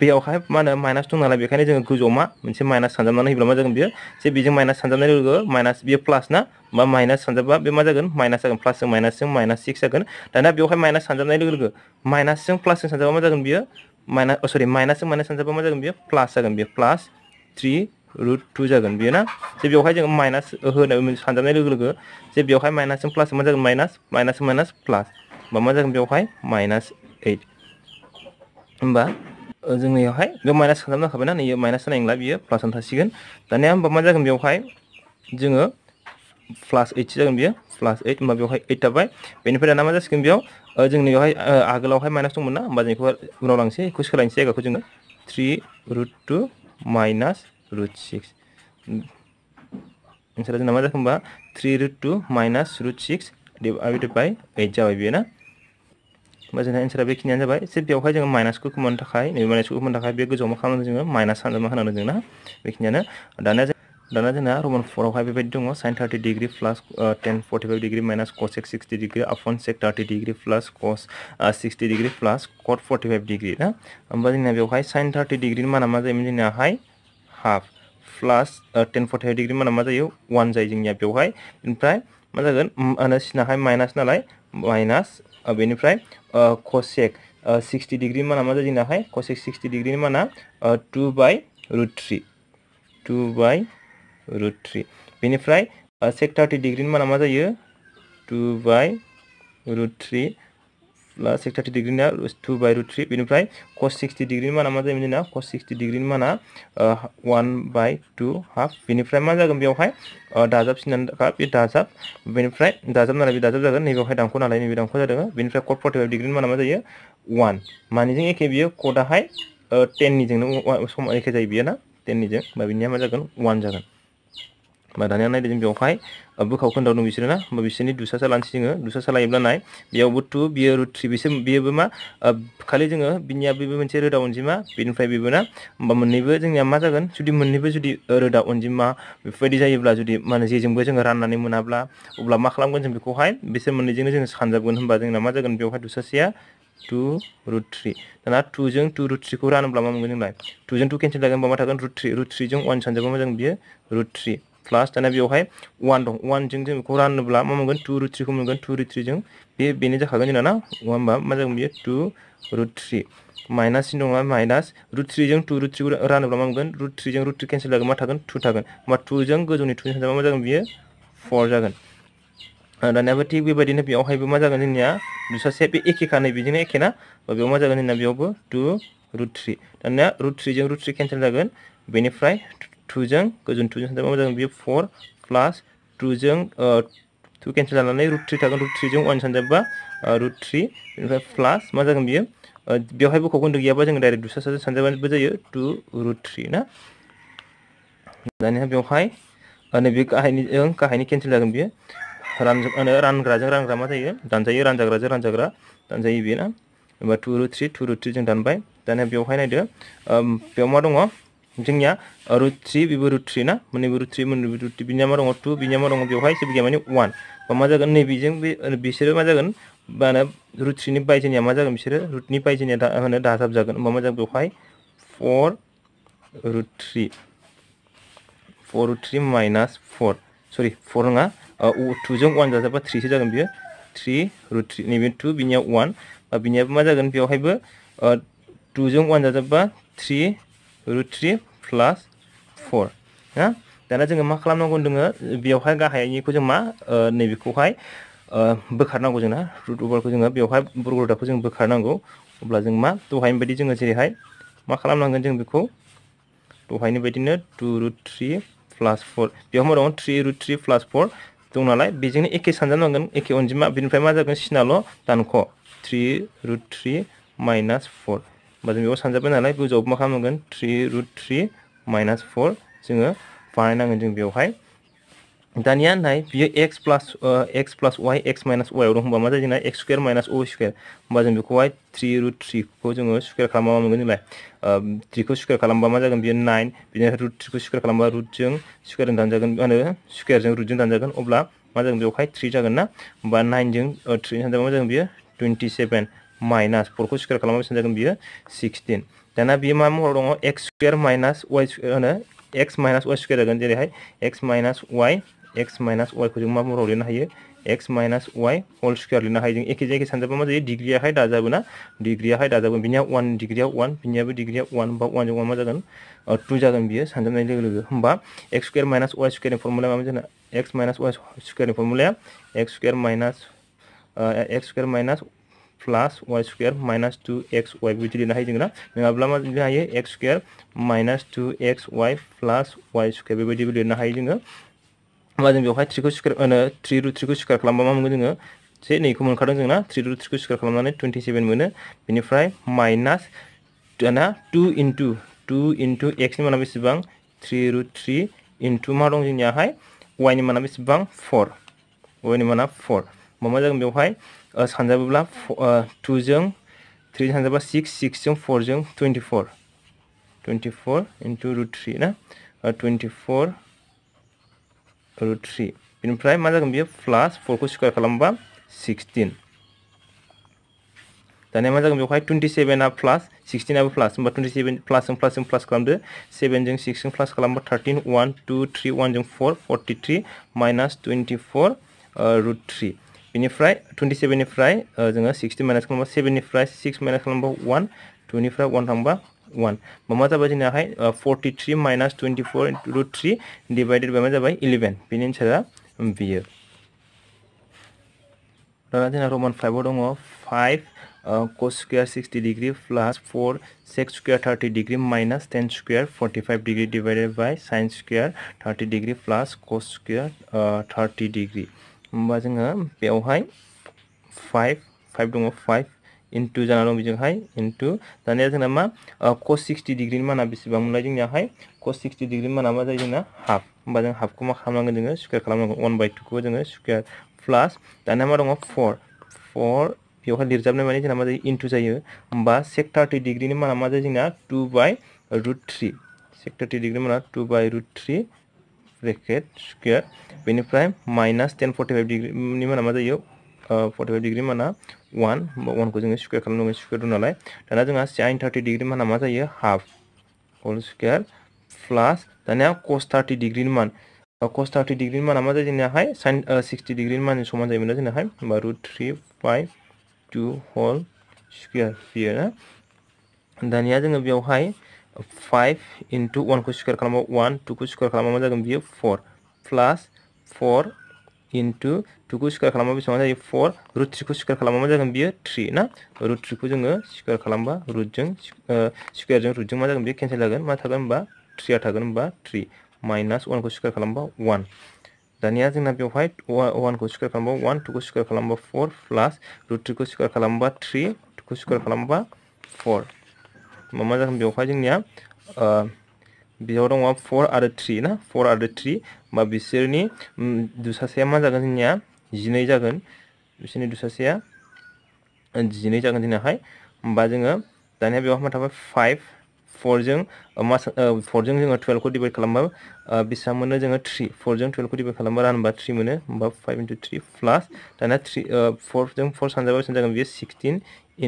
बेयावहाय मा होनो माइनास दं नालाय बेखायनो जोङो गोजौआव मा मोनसे माइनास सानजाबनानै होयोब्ला मा जागोन बियो जे बेजों माइनास सानजाबनाय लोगो माइनास बियो प्लास ना बा माइनास सानजाबा बे मा जागोन माइनास जागोन प्लासजों माइनासजों माइनास सिक्स जागोन दाना बेवहाय माइनास सानजाबनाय लोगो लोगो माइनासजों प्लासजों सानजाबा मा जागोन बियो माइनास सरि माइनासजों माइनास सानजाबा मा जागोन बियो प्लास जागोन बियो प्लास थ्री रुट टु जागोन बियो ना जे बेवहाय जों माइनास होनो सानजाबनाय लोगो लोगो जे बेवहाय माइनासजों प्लास मा जागोन माइनास माइनास माइनास प्लास होमबा मा जागोन बेवहाय माइनास ओइट होमबा जोंनियावहाय बेयाव माइनास खालामनो हाबायना नैयो माइनास जानाय नंला बियो प्लास जाना थासिगोन दानिया होमबा मा जागोन बेवहाय जोङो प्लास ओइटसो जागोन बियो प्लास ओइट होमबा बेवहाय ओइट थाबाय बेनिफ्राय दाना मा जासिगोन बेयाव जोंनि आगोलावहाय माइनास दंमोन ना होमबा जों बेखौ उनाव लांसै बेखौ सोलायनोसै जायगाखौ जोङो three root two minus root 6 answer जो हमारा होगा three root two minus root six divided by eight जाबाय बेयो ना होमबा जोंना एन्सारा बेखिनियानो जाबाय जे जो जोङो को मोननो थाखाय नैबे माइनासखौ मोननो थाखाय बे गोजौआव मा खालामनांगौ जोङो माइनास सानजामा होनांगौ जोंना बेखिनियानो दाना जोंना रमान फोर बेबायदि दङ sin thirty degree plus tan forty five degree minus cosec sixty degree upon sec thirty degree plus cos sixty degree plus cot forty five degree ना होमबा जोंना बेवहाय थार्टी डिग्री डिग्रिनि माना मा जायोमोन जोंनाहाय half plus tan forty five degree माना मा जो वन जायो जोंनिया बेवहाय मा जागोन माने माइनास नालाय माइनास बेनिफ्राय कसेक सिक्सटि डिग्रि माना मा जायो जोंनाहाय कसेक सिक्सटि डिग्रिनि माना two by root three two by root three बेनिफ्राय सेक थार्टी डिग्री माना मा जायो two by root three plus six degree डिग्रिना टु बाय रुट थ्रि बेनिफ्राय कस सिक्सटि डिग्रिनि माना मा जायोमोन कस सिक्सटी डिग्री माना वन बै टू हाफ बेनिफ्राय मा जगह बेवहाय दाजाबसिनानै थाखा बे दाजाब बेनिफ्राय दाजाबनानै बे दाजाब जागोन नैबेवहाय दांख' नालाय नैबे दांख' जादों बेनिफ्राय कट फर्टिफाइभ डिग्रिनि माना मा जायो वान मानिजों एखे बियो कटआहाय टेननिजोंनो सम एखे जायो ना टेन होमबा बिनिया मा जागोन वन जगह होमबा दानिया नायदो जों बेवहाय बोखाव खोन्दाव दं बिसोरो ना होमबा बिसोरनि दुसा सालानोसै जोङो दुसा सालायोब्ला नाय बेयावबो टु बियो रुट थ्रि बिसोर बेयोबो मा खालि जोङो बिनिया बेबो मोनसे रोदा अनजिमा बेनिफ्राय बेबो ना होमबा मोननैबो जोंनिया मा जागोन जुदि मोननैबो जुदि रोदा अनजिमा बेफोरबायदि जायोब्ला जुदि माने जेजोंबो जोङो राननानै मोनाब्ला अब्ला मा खालामगोन जों बेखौहाय बिसोर मोननैजोंनो जोङो सानजाबगोन होमबा जोंना मा जागोन बेवहाय दुसासेया टु रुट थ्रि दाना टुजों टु रुट थ्रिखौ रानोब्ला मा मोनगोन जोंलाय टुजों टु केन्सेल जागोन होमबा मा थागोन रुट थ्रि रुट थ्रिजों वान सानजाबा मोजां बियो रुट थ्रि प्लास दाना बेवहाय वान दं वानजों जों बेखौ रानोब्ला मा मोनगोन टू रुट थ्रिखौ मोनगोन टू रुट थ्रिजों बे बेनो जाखागोन जोंना ना होमबा मा जागोन बेयो two root three minus sin दङ माइनास रुट थ्रिजों टु रुट थ्रिखौ रानोब्ला मा मोनगोन रुट थ्रिजों रुट थ्री केन्सेल जागोन मा थागोन टु थागोन टू टुजों गोजौनि टुजों सानजाबा मा जागोन बियो फर जागोन दानियाबो थिग बेबायदिनो बेवहायबो मा जागोन जोंनिया दुसा सेट बे एखेखा नै बेजोंनो एखे ना बेयाव मा जागोन जोंना बेयावबो टु रुट थ्री दाना रुट थ्रिजों रुट थ्री केन्सेल जागोन बेनिफ्राय टू टुजों टू टुजों सानदोंबा मोजां बियो फर प्लास टुजों टू केन्सेल जाना रुट थ्री थागोन रुट जो वन सानदोंबा रुट थ्री बेनिफ्राय प्लास मा जगह बियो बेवहाय बख' खोन्दो गैयाबा जों डाइरेक्ट दुसा सासे सानजाबाबो जायो रुट थ्रि ना दानिया बेवहाय नैबे गाहायनिजों गाहायनि केन्सेल जागोन बियो रान रानग्राजों रानग्रा मा जायो दानजायो रानजाग्रा दानजायो बेयो ना होमबा two root three two root थ्रिजों दानबाय दानिया बेवहाय नायदो बेयाव मा दङ जोंनिया रुट थ्रि बेबो रुट थ्रि ना मोननै रुट थ्रि मोननै रुट थ्रि बिनिया मा दङ टु बिनिया मा दङ बेवहाय जोंनिया माने वान बा मा जागोन नैबेजों बे बिसोरो मा जागोन मा होनो रुट थ्रिनि बायजोनिया मा जागोन बिसोरो रुटनि बायजोनिया होनो दाजाब जागोन होमबा मा जागोन बेवहाय four root three four root three minus four sorry four नङा टुजों वान जाजाबा थ्रिसो जागोन बियो थ्रि रुट थ्रि नैबे टु बिनिया वान बा बिनियाबो मा जागोन बेवहायबो टुजों वान जाजाबा three root three plus four ना दाना जोङो मा खालामनांगौ दोङो बेवहाय गाहायनिखौ जों मा नैबेखौहाय बोखारनांगौ जोंना रुट अभारखौ जोङो बेवहाय बर्ग रोदाखौ जों बोखारनांगौ अब्ला जों मा दहायनि बायदि जोङो जेरैहाय मा खालामनांगोन जों बेखौ दहायनि बायदिनो two root three plus four बेयाव मा दं three root three plus four दं नालाय बेजोंनो एखे सानजाबनांगोन एखे अनजिमा बेनिफ्राय मा जागोन सिनाल' दानख' three root three minus four Uh, होमबा मतलब तो, जो बेखौ सानजाबाय नालाय गोजौआव मा खालामनांगोन three root three minus four जोङो बानायनांगोन जों बेवहाय दानिया नाय बियो x plus x plus y x minus वाइआव दं होमबा मा जायो x square minus o square होमबा जों बेखौहाय थ्रि रुट थ्रिखौ जोङो स्कुवेर खालामबा मोनगोन जोंलाय थ्रिखौ स्कुवेर खालामबा मा जागोन बियो नाइन बिदिनो रुट थ्रिखौ स्कुवेर खालामबा रुटजों स्कुर दानजागोन मा होनो स्कुवेरजों रुटजों दानजागोन अब्ला मा मतलब जागोन बेवहाय थ्रि जागोन ना होमबा नाइनजों थ्रिजों दानजाबा मा जागोन बियो टुवेन्टि माइनास फरखौ स्कुवेर खालामोबा जागोन बियो दाना बियो मा महराव दङ एक्स स्कुवेर माइनास वाइ होनो एक्स माइनास वाई स्कुवेर जागोन जेरैहाय x minus y x minus वाइखौ जों मा महराव लिरनो हायो x minus y whole square लिरनो है जों एखे जायगायाव सानजाबा मा जायो डिग्री दाजाबोना डिग्रियाहाय दाजाबो बिनिया वान डिग्री वान बिनियाबो डिग्रिया वान बा वानजों मा जागोन टू जागोन बियो सानजाबनाय लोगो एक्स स्कुवेर माइनास वाई स्कुवेरनि फर्मुलाया मामोन जोंना एक्स माइनास वाइ स्कुवेरनि फर्मुलाया x square minus x square minus plus y square minus two x y बिदि लिरनो हायो जोंना नङाब्ला मा लिरनो हायो x square minus two x y plus y square बेबायदिबो लिरनो हायो जोङो होमबा जों बेवहाय थ्रिखौ स्कुवेर थ्रि रु थ्रिखौ स्कुवेर खालामबा मा मोनगोन जोङो से नैखौ मोनखादों जोंना थ्रि रुट थ्रिखौ स्कुवेर खालामनानै टुवेन्टि सेभेन मोनो बेनिफ्राय माइनास दाना टु इन्टु टु इन्टु एक्सनि माना बेसेबां थ्रि रु थ्रि इन्टु मा दं जोंनियाहाय वाइनि माना बेसेबां फर वाइनि माना फर मा मा जागोन बेवहाय सानजाबोब्ला टुजों थ्री सानजाबा सिक्स सिक्सजों फरजों twenty four twenty four into root three ना टुवेन्टिफर रुट थ्री बेनिफ्राय मा जागोन बियो प्लास फरखौ स्कुवार खालामबा सिक्सटिन दानिया मा जागोन बेवहाय टुवेन्टि सेभेना प्लास सिक्सटिनाबो प्लास होमबा टुवेन्टि सेभेन प्लासजों प्लासजों प्लास खालामदो सेभेनजों सिक्सजों प्लास खालामबा थार्टिन वान टु थ्रि वानजों four forty three minus twenty four root three बेनिफ्राय टुवेन्टि सेभेननिफ्राय जोङो सिक्सटि माइनास खालामबा सेभेननिफ्राय सिक्स माइनास खालामबा वान टुनिफ्राय वान थांबा वान बा मा जाबाय जोंनियाहाय forty three minus twenty four root three divided by मा जाबाय इलेभेन बेनि एन्सारा बियो दाना जोंना रमान फाइभआव दङ five cos square sixty degree plus four sec square thirty degree minus tan square forty five degree divided by sin square thirty degree plus cos square thirty degree होमबा जोङो बेवहाय फाइभ फाइभ दङ फाइभ इन्टु जाना दं बेजोंहाय into दानिया जोंना मा कस सिक्सटि डिग्रिनि माना बेसेबांमोनलाय जोंनियाहाय कस सिक्सटि डिग्रिनि माना मा जायो जोंना हाफ होमबा जों हाफखौ मा खालामनांगोन जोङो स्कुवेर खालामनांगोन वान बाय टुखौ जोङो स्कुवेर प्लास दानिया मा दङ फर फर बेवहाय लिरजाबनाय माने जोंना मा जायो इन्टु जायो होमबा सेक थार्टि डिग्रिनि माना मा जायो जोंना two by root three sec thirty डिग्रिनि माना टु बाय ब्रैकेट स्क्वायर बेनिफ्राय माइनास टेन फर्टि फाइभ डिग्रिनि माना मा जायो फर्टि फाइभ डिग्रि माना वन वानखौ जोङो स्क्वायर खालामनांगौ स्क्वायर दं नालाय दाना जहाँ सैन थार्टि डिग्री माना मा जायो हाफ होल स्क्वायर प्लास दानिया कस थार्टि डिग्रिनि मान कस थार्टी डिग्री माना मा जायो जोंनियाहाय साइन सिक्सटि डिग्रिनि माननि समान जायोमोन जोंनाहाय होमबा root three by two whole square बियो दानिया जोङो बेयावहाय फाइव इंटू वानखौ स्कुवार खालामबा वन टू को खालामबा मा जागोन बियो फर प्लास फर इन्टु टुखौ स्कुवार खालामबा बेसेबां जायो फर रुट थ्री को खालामबा मा जागोन बियो थ्रि ना रुट थ्रिखौ जोङो जो खालामबा रुटजों स्कुवारजों रुटजों मा जागोन बियो जागोन मा थागोन होनबा थ्रिया थागोन थ्री थ्रि माइनास वानखौ स्कुवार खालामबा वान दानिया जोंना को वानखौ स्कुवार खालामबा वान टुखौ स्कुवार खालामबा फर प्लास रुट थ्रिखौ स्कुवार खालामबा थ्रि टुखौ स्कुवार खालामबा फर मा जागोन बेवहाय जोंनिया बेयाव दङ फर आरो थ्रि ना फर आरो थ्रि बा बिसोरनि सासेया मा जागोन जोंनिया जिनै जागोन बिसोरनि सासेया जिनै जागोन जोंनाहाय होमबा जोङो दानिया बेवहाय मा थाबाय फाइभ 4जों मा uh, 4जों जोङो 12 खौ डिवाइड खालामबा बिसा मोनो जोङो 3 4जों 12 खौ डिवाइड खालामबा रानबा 3 मोनो होमबा 5 into 3 प्लस दाना 3 4जों 4 सानजाबा बिसा जागोन बे 16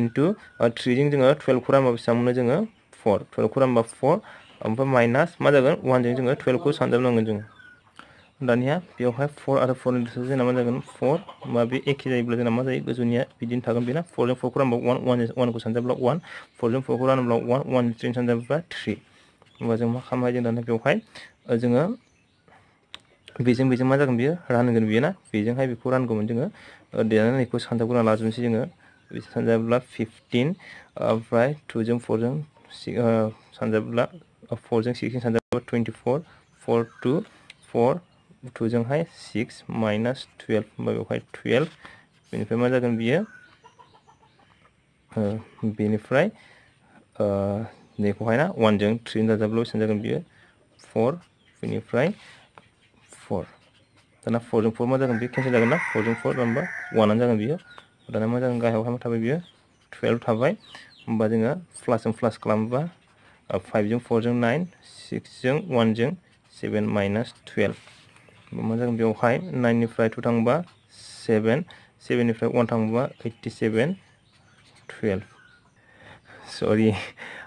into uh, 3जों जोङो 12 खौ रानबा बिसा मोनो जोङो 4 12 खौ रानबा 4 ओमफ्राय माइनास मा जागोन 1जों जोङो 12 खौ सानजाबनांगोन जोङो दानिया बेवहाय फर आरो फरनि डिसटेन्स जोंना मा जागोन फर बा बे एखे जायोब्ला जोंना मा जायो गोजौनिया बिदिनो थागोन बेना फरजों फरखौ रानबा वान वान वानखौ सानजाब्ला वान फरजों फरखौ रानोब्ला वान वान थ्रिजों सानजाब्ला थ्रि होमबा जों मा खालामनो हायो जों दानिया बेवहाय जोङो बेजों बेजों मा जागोन बियो रानगोन बियो ना बेजोंहाय बेखौ रानगौमोन जोङो देनानै बेखौ सानजाबग्रोना लाजोबनोसै जोङो सानजाब्ला फिफटिन ओमफ्राय टुजों फरजों सानजाब्ला फरजों सिक्सजों सानजाब्ला टुवेन्टिफर फर टु फर टुजोंहाय सिक्स माइनास टुवेल्भ होनबा बेवहाय टुवेल्भ बेनिफ्राय मा जागोन बियो बेनिफ्राय नैखौहाय ना वानजों थ्रि दाजाब्ला बेसेबां जागोन बियो फर बेनिफ्राय फर दाना फरजों फोर मा जागोन बियो केन्सेल जागोन ना फरजों फर होनबा वानानो जागोन बियो दाना मा जागोन गाय मा थाबाय बियो जो थाबाय होमबा जोङो प्लासजों प्लास जो फाइभजों फरजों नाइन वन वानजों सेवेन माइनास टुवेल्भ मा जागोन नाइन नाइननिफ्राय टू थाङोबा सेवेन सेभेननिफ्राय वान थाङोबा ओइटि सेभेन टुवेल्भ सरि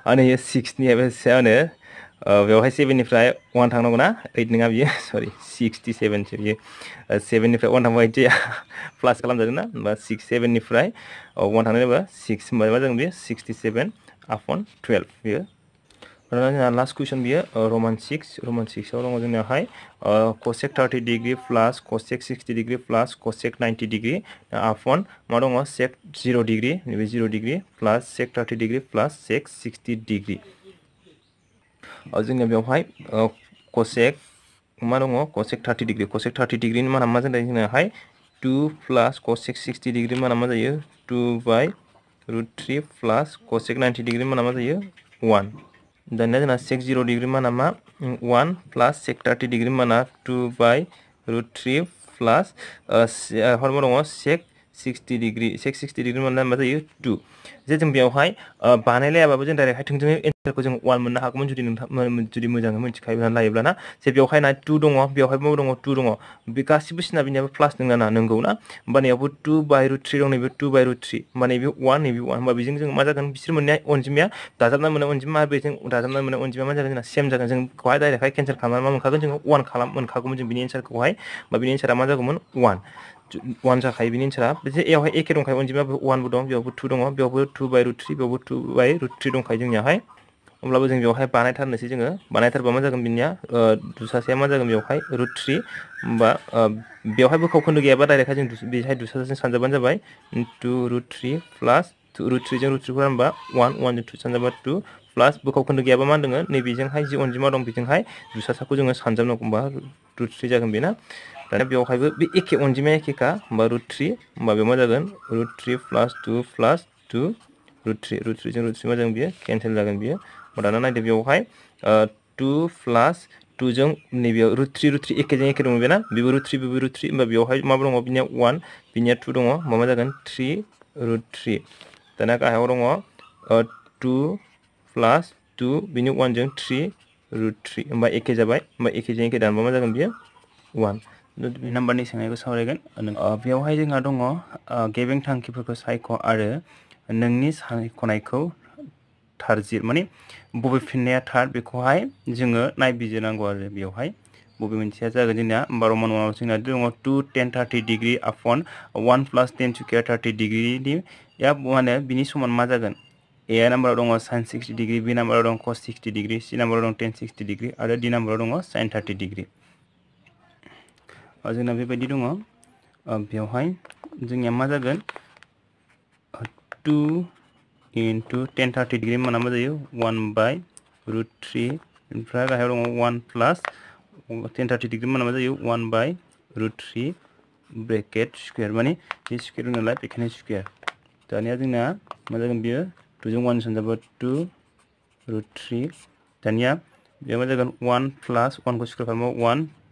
आंनो यो सिक्सनि आनो बेवहाय सेभेननिफ्राय थांनांगौ ना ओइट नङा बियो सरि सिक्सटि सेभेनसो बियो सेभेननिफ्राय वान थांबा ओइटि प्लास खालामजागोन ना होमबा सिक्स सेभेननिफ्राय वान थांनाय जाबा सिक्स होमबा जों बे सिक्सटि सेभेन आपन टुवेल्भ बेयो जोंना लास्ट कुइसन बियो रमान सिक्स रमान सिक्सआव दङ जोंनियावहाय cosec thirty degree plus cosec sixty degree plus cosec ninety degree upon मा दङ सेक जिर' डिग्रि नैबे zero' degree plus sec thirty degree plus sec sixty degree जोंनिया बेवहाय कसेक मा दङ cosec thirty degree cosec thirty डिग्रिनि माना मा जादों जोंनियाहाय two plus cosec sixty degree माना मा जायो two by root three plus cosec ninety degree माना मा जायो वान देन जोंना sec 0 डिग्री माना मा 1 प्लस sec 30 डिग्री माना 2 बाय √3 प्लस फॉर्मुला दङ sec sixty degree six sixty degree मोनना मा जायो टु जे जों बेयावहाय बानायलायाबाबो जों डाइरेक्टहाय थोंजोङै एन्सारखौ जों वान मोननो हागौमोन जुदि नोंथां जुदि मोजाङै मिथिखायोब्ला लायोब्लाना जे बेवहाय ना टु दङ बेवहाय माबा दङ टु दङ बे गासिबो सिना बिनियाबो प्लास नङा ना नंगौ ना होमबा नैयावबो टु बाय रुट थ्रि दं नैबे टु बाय रुट थ्रि होमबा नैबे वान नैबे वान होमबा बेजों जों मा जागोन बिसोर मोननाय अनजिमाया दाजाबना मोननाय अनजिमा आरो बेजों दाजाबना मोननाय अनजिमा मा जागोन जोंना सेम जागोन जों बेखौहाय डाइरेक्टहाय केन्सेल खालामनानै मा मोनखागोन जोङो वान खालाम मोनखागौमोन जों बिनि एन्सारखौहाय होमबा बिनि एन्सारा मा जागौमोन वान वान जाखायो बेनि एन्सारा जे एयावहाय एखे दंखायो अनजिमायाबो वानबो दं बेयावबो टु दङ बेयावबो टु बाय रुट थ्रि बेयावबो टु बाय रुट थ्रि दंखायो जोंनियावहाय अब्लाबो जों बेवहाय बानायथारनोसै जोङो बानायथारबा मा जगह बिनिया मा जागोन बेवहाय रुट थ्री होमबा बेवहायबो खावखोन्दो गैयाबा डाइरेक्टहाय जों बेहाय दुसासेजों सानजाबानो जाबाय two root three plus root three जो रुट थ्री होनबा वान वानजों टु सानजाबा टू प्लास बोखावखोन्दो गैयाबा मा होन्दोङो नैबेजोंहाय जि अनजिमा दं बेजोंहाय दुसासाखौ को जो होमबा रुट थ्रि जागोन बेना दानिया बेवहायबो बे का अनजिमाया एखेखा होमबा रुट थ्रि होमबा बे जागोन root three plus two plus two root three root थ्रिजों रुट थ्री मा जागोन बियो केन्सेल जागोन बियो होमबा दाना नायदो बेवहाय टु प्लास टुजों नैबेयाव रुट थ्रि रुट थ्री एखेजों एखे एके बेना बेबो रुट थ्री बेबो रुट थ्रि होमबा बेवहाय मा दङ बिनिया वान बिनिया टु दङ मा जागोन थ्रि रुट थ्रि दाना गाहायाव दङ टु प्लास टु बिनि वानजों थ्रि रुट थ्रि होमबा एखे जाबाय होमबा एखेजों दानबा मा जागोन बियो नम्बर सोंनायखौ सावरायगोन बेयावहाय जोंहा दङ गेबें थांखिफोरखौ सायख' आरो नोंनि सायख'नायखौ थारजिर माने बबे फिननाया थार बेखौहाय जोङो नायबिजिरनांगौ बबे मोनसेया जागोन जोंनिया होमबा रमान वानाव जोंना ten thirty degree upon one plus tan सुकिया थार्टी डिग्री या मा होनो समान मा जागोन ए नाम्बाराव दङ साइन सिक्सटि डिग्रि बि नाम्बाराव दङ degree sixty degree C tan sixty degree आरो डि नाम्बाराव दङ साइन थार्टि डिग्रि जोंना बेबायदि दङ बेवहाय जोंनिया मा जागोन two into tan thirty degree माना मा जायो वान बाय रुट थ्रि ओमफ्राय गाहायाव दङ one plus tan thirty degree माना मा जायो one by root three bracket square माने बे स्कुवेर दं नालाय बेखायनो स्कुवेर दानिया जोंना मा जागोन बियो टुजों वान सानजाबा टु रुट थ्रि दानिया बेयाव मा जागोन वान प्लास वानखौ स्कुवेर खालामबा वान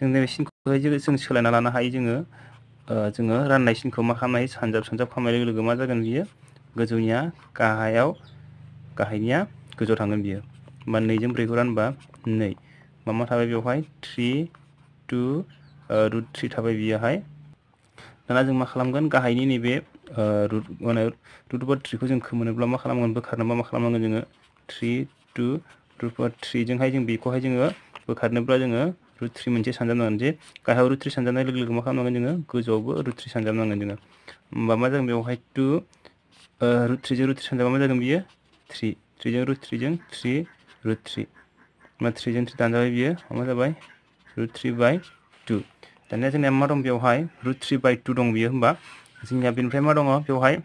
जों नैबे सिनखौहाय जों सोलायना लानो हायो जोङो जोङो राननाय सिनखौ मा खालामनो हायो सानजाब सानजाब खालामनाय लोगो लोगो मा जागोन बियो गोजौनिया गाहायाव गाहायनिया गोजौआव थांगोन बियो होमबा नैजों ब्रैखौ रानबा नै मा मा थाबाय बेवहाय थ्रि टु रुट थ्रि थाबाय बियोहाय दाना जों मा खालामगोन गाहायनि नैबे रुट माने रुट पावार थ्रिखौ जों खोमोनोब्ला मा खालामगोन बोखारनोबा मा खालामनांगोन जोङो थ्रि टु रुट पावार थ्रिजोंहाय जों बेखौहाय जोङो बोखारनोब्ला जोङो रुट थ्रि मोनसे सानजाबनांगोन जे गाहायाव रुट थ्रि सानजाबनाय लोगो लोगो मा खालामनांगोन जोङो गोजौआवबो रुट थ्रि सानजाबनांगोन जोङो होमबा मा जागोन बेवहाय टु रुट थ्रिजों रुट थ्रि सानजाबा मा जागोन बियो थ्रि थ्रिजों रुट थ्रिजों थ्रि रुट थ्रि होमबा थ्रिजों थ्रि दानजाबाय बियो मा जाबाय रुट थ्रि बाय टु दानिया जोंनिया मा दं बेवहाय रुट थ्रि बाय टु दं बियो होमबा जोंनिया बेनिफ्राय मा दङ बेवहाय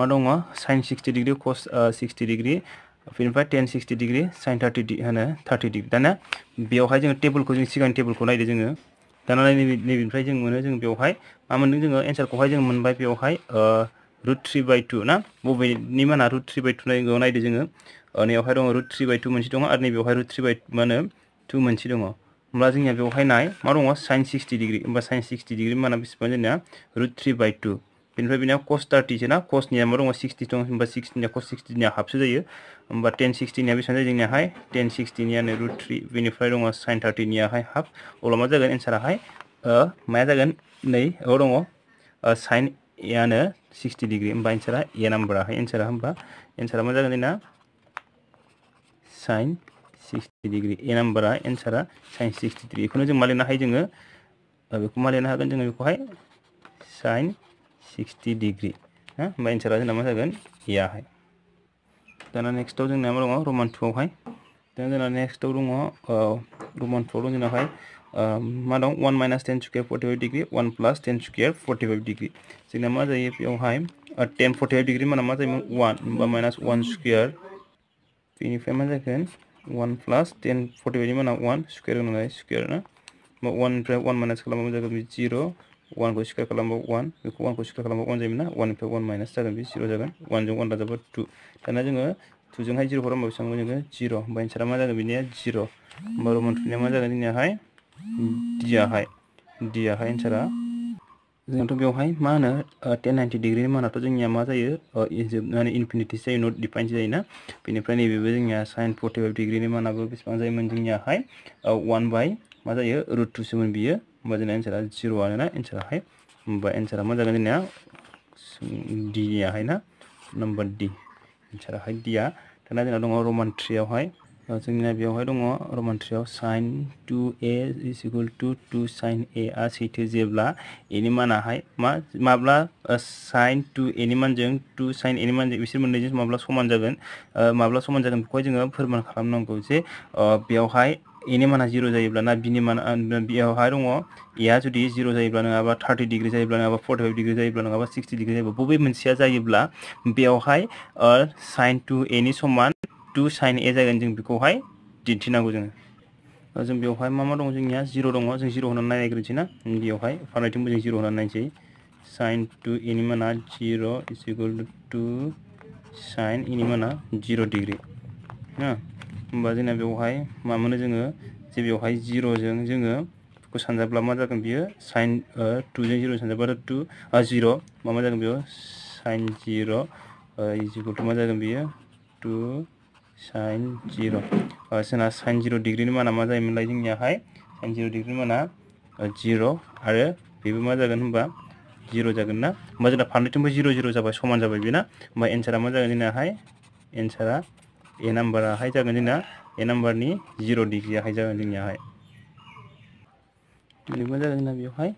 मा दङ sine sixty degree cos sixty degree फिर tan sixty degree sine thirty है होनो थार्टि डिग्रि दाना बेवहाय जोङो टेबोलखौ जों सिगांनि टेबोलखौ नायदो जोङो दाना नैबे नैबेनिफ्राय जों मोनो जों बेवहाय मा मोनदों जोङो एन्सारखौहाय जों मोनबाय बेवहाय रुट थ्रि बाय टु ना बबेनि माना रुट थ्री बाय टु नायगौ नायदो जोङो नैयावहाय दङ रुट थ्री बाय टु मोनसे दङ आरो नैबेवहाय रुट थ्रि बाय मा होनो टु मोनसे दङ होमब्ला जोंनिया बेवहाय नाय मा दङ साइन सिक्सटि डिग्रि होमबा साइन सिक्सटि डिग्रि माना बेसेबां जोंनिया रुट थ्री बाय टू बेनिफ्राय बेनिया कस थार्टिसोना कसनिया मा दङ सिक्सटि दं होनबा सिक्सटिनिया कस सिक्सटिनिया हाबसो जायो होमबा टेन सिक्सटिनिया बेसेबां जायो जोंनियाहाय टेन सिक्सटिनियानो रुट थ्रि बेनिफ्राय दङ साइन थार्टिनियाहाय हाफ अब्ला मा जागोन एन्साराहाय माया जागोन नै औ दङ साइन एआनो सिक्सटि डिग्रि होमबा एन्सारा ए नाम्बाराहाय एन्सारा होमबा एन्सारा मा जागोन जोंना साइन सिक्सटि डिग्रि ए नाम्बारा एन्सारा साइन सिक्सटि थ्रि बेखौनो जों मा लिरनो हायो जोङो बेखौ मा लिरनो हागोन जोङो बेखौहाय साइन सिक्सटी डिग्री हाँ होमबा एन्सारा जो मा जागोन एयाहाय दाना नेक्स्ट जो मा रोमान टू है जो नेक्स्ट दूँ रोमान टू दूँ जो है मा दूँ one minus tan forty five degree one plus tan forty five degree जोंना मा जाए टेन फर्टिफाइभ डिग्री माना मा जाए वन माइनास वन स्कुवेर बेनिफ्राय मा जागोन वन प्लास टेन फर्टिफाइभनि माना वान स्कुवेर होनानै स्कुवेर ना वन वन माइनास जीरो वानखौ स्कुवेर खालामबा वान बेखौ वानखौ स्कुवेर खालामबा वान जायोमोन ना वाननिफ्राय वान माइनास जागोन बे जिर' जागोन वानजों वान दाजाबा टु दाना जोङो टुजोंहाय जिर' हरोबा बेसेबां मोनो जोङो जिर' ओमफ्राय एन्सारा मा जागोन बिनिया जिर' होमबा रमान टुनिया मा जागोन जोंनियाहाय डियाहाय डियाहाय एन्सारा जोंनाथ' बेवहाय मा होनो टेन नाइन्टि डिग्रिनि मानाथ' जोंनिया मा जायो माने इनफिनिटिस जायो नट डिफाइन जायोना बेनिफ्राय नैबेबो जोंनिया साइन फर्टिफाइभ डिग्रिनि मानाबो बेसेबां जायोमोन जोंनियाहाय वान बाय मा जायो रुट टुसोमोन बियो 맞은 엔처라 지로 하나 엔처라 하이 뭐 엔처라 맞아 가냐 디야 하이나 넘버 디 엔처라 하이 디야 다나 되나 동어 로만 트리아 하이 जोंनिया बेवहाय दङ रमान थ्रियाव sine two A is equal to two sine A आ सैथो जेब्ला एनि मानाहाय मा माब्ला साइन टु एनि मानजों टु साइन एनि मानजों बिसोर मोननैजों माब्ला समान जागोन माब्ला समान जागोन बेखौहाय जोङो फोरमान खालामनांगौ जे बेवहाय एनि माना जिर' जायोब्ला ना बिनि माना बेयावहाय दङ एया जुदि जिर' जायोब्ला नङाबा थार्टि डिग्रि जायोब्ला नङाबा फर्टि फाइभ डिग्रि जायोब्ला नङाबा सिक्सटि डिग्रि जायोब्ला बबे मोनसेया जायोब्ला बेयावहाय साइन टु एनि समान टु साइन ए जागोन जों बेखौहाय दिन्थिनांगौ जोङो जों बेवहाय मा मा दं जोंनिया जिर' दङ जों जिर' होनानै नायग्रोनोसै ना बेयावहाय फारनैथिंबो जों जिर' होनानै नायनोसै साइन टु एनि माना जिर' इसिकल टु साइन एनि माना जिर' डिग्रि होमबा जोंना बेवहाय मा मोनो जोङो जे बेवहाय जिर'जों जोङो खौ सानजाब्ला मा जागोन बियो साइन टुजों जिर' सानजाब्ला टु जिर' मा मा जागोन बेयाव साइन जिर' इजिकुल टु मा जागोन बियो टु साइन जिर' जोंना साइन जिर' डिग्रिनि माना मा जायोमोनलाय जोंनियाहाय साइन जिर' डिग्रिनि माना जिर' आरो बेबो मा जागोन होनबा जिर' जागोन ना होमबा जोंना फारनैथिंबो जिर' जिर' जाबाय समान जाबाय बेना होमबा एन्सारा मा जागोन जोंनाहाय एन्सारा ए नाम्बाराहाय जागोन जोंना ए नाम्बारनि जिर' डिग्रियाहाय जागोन जगह बेलेगबा जागोन जोंना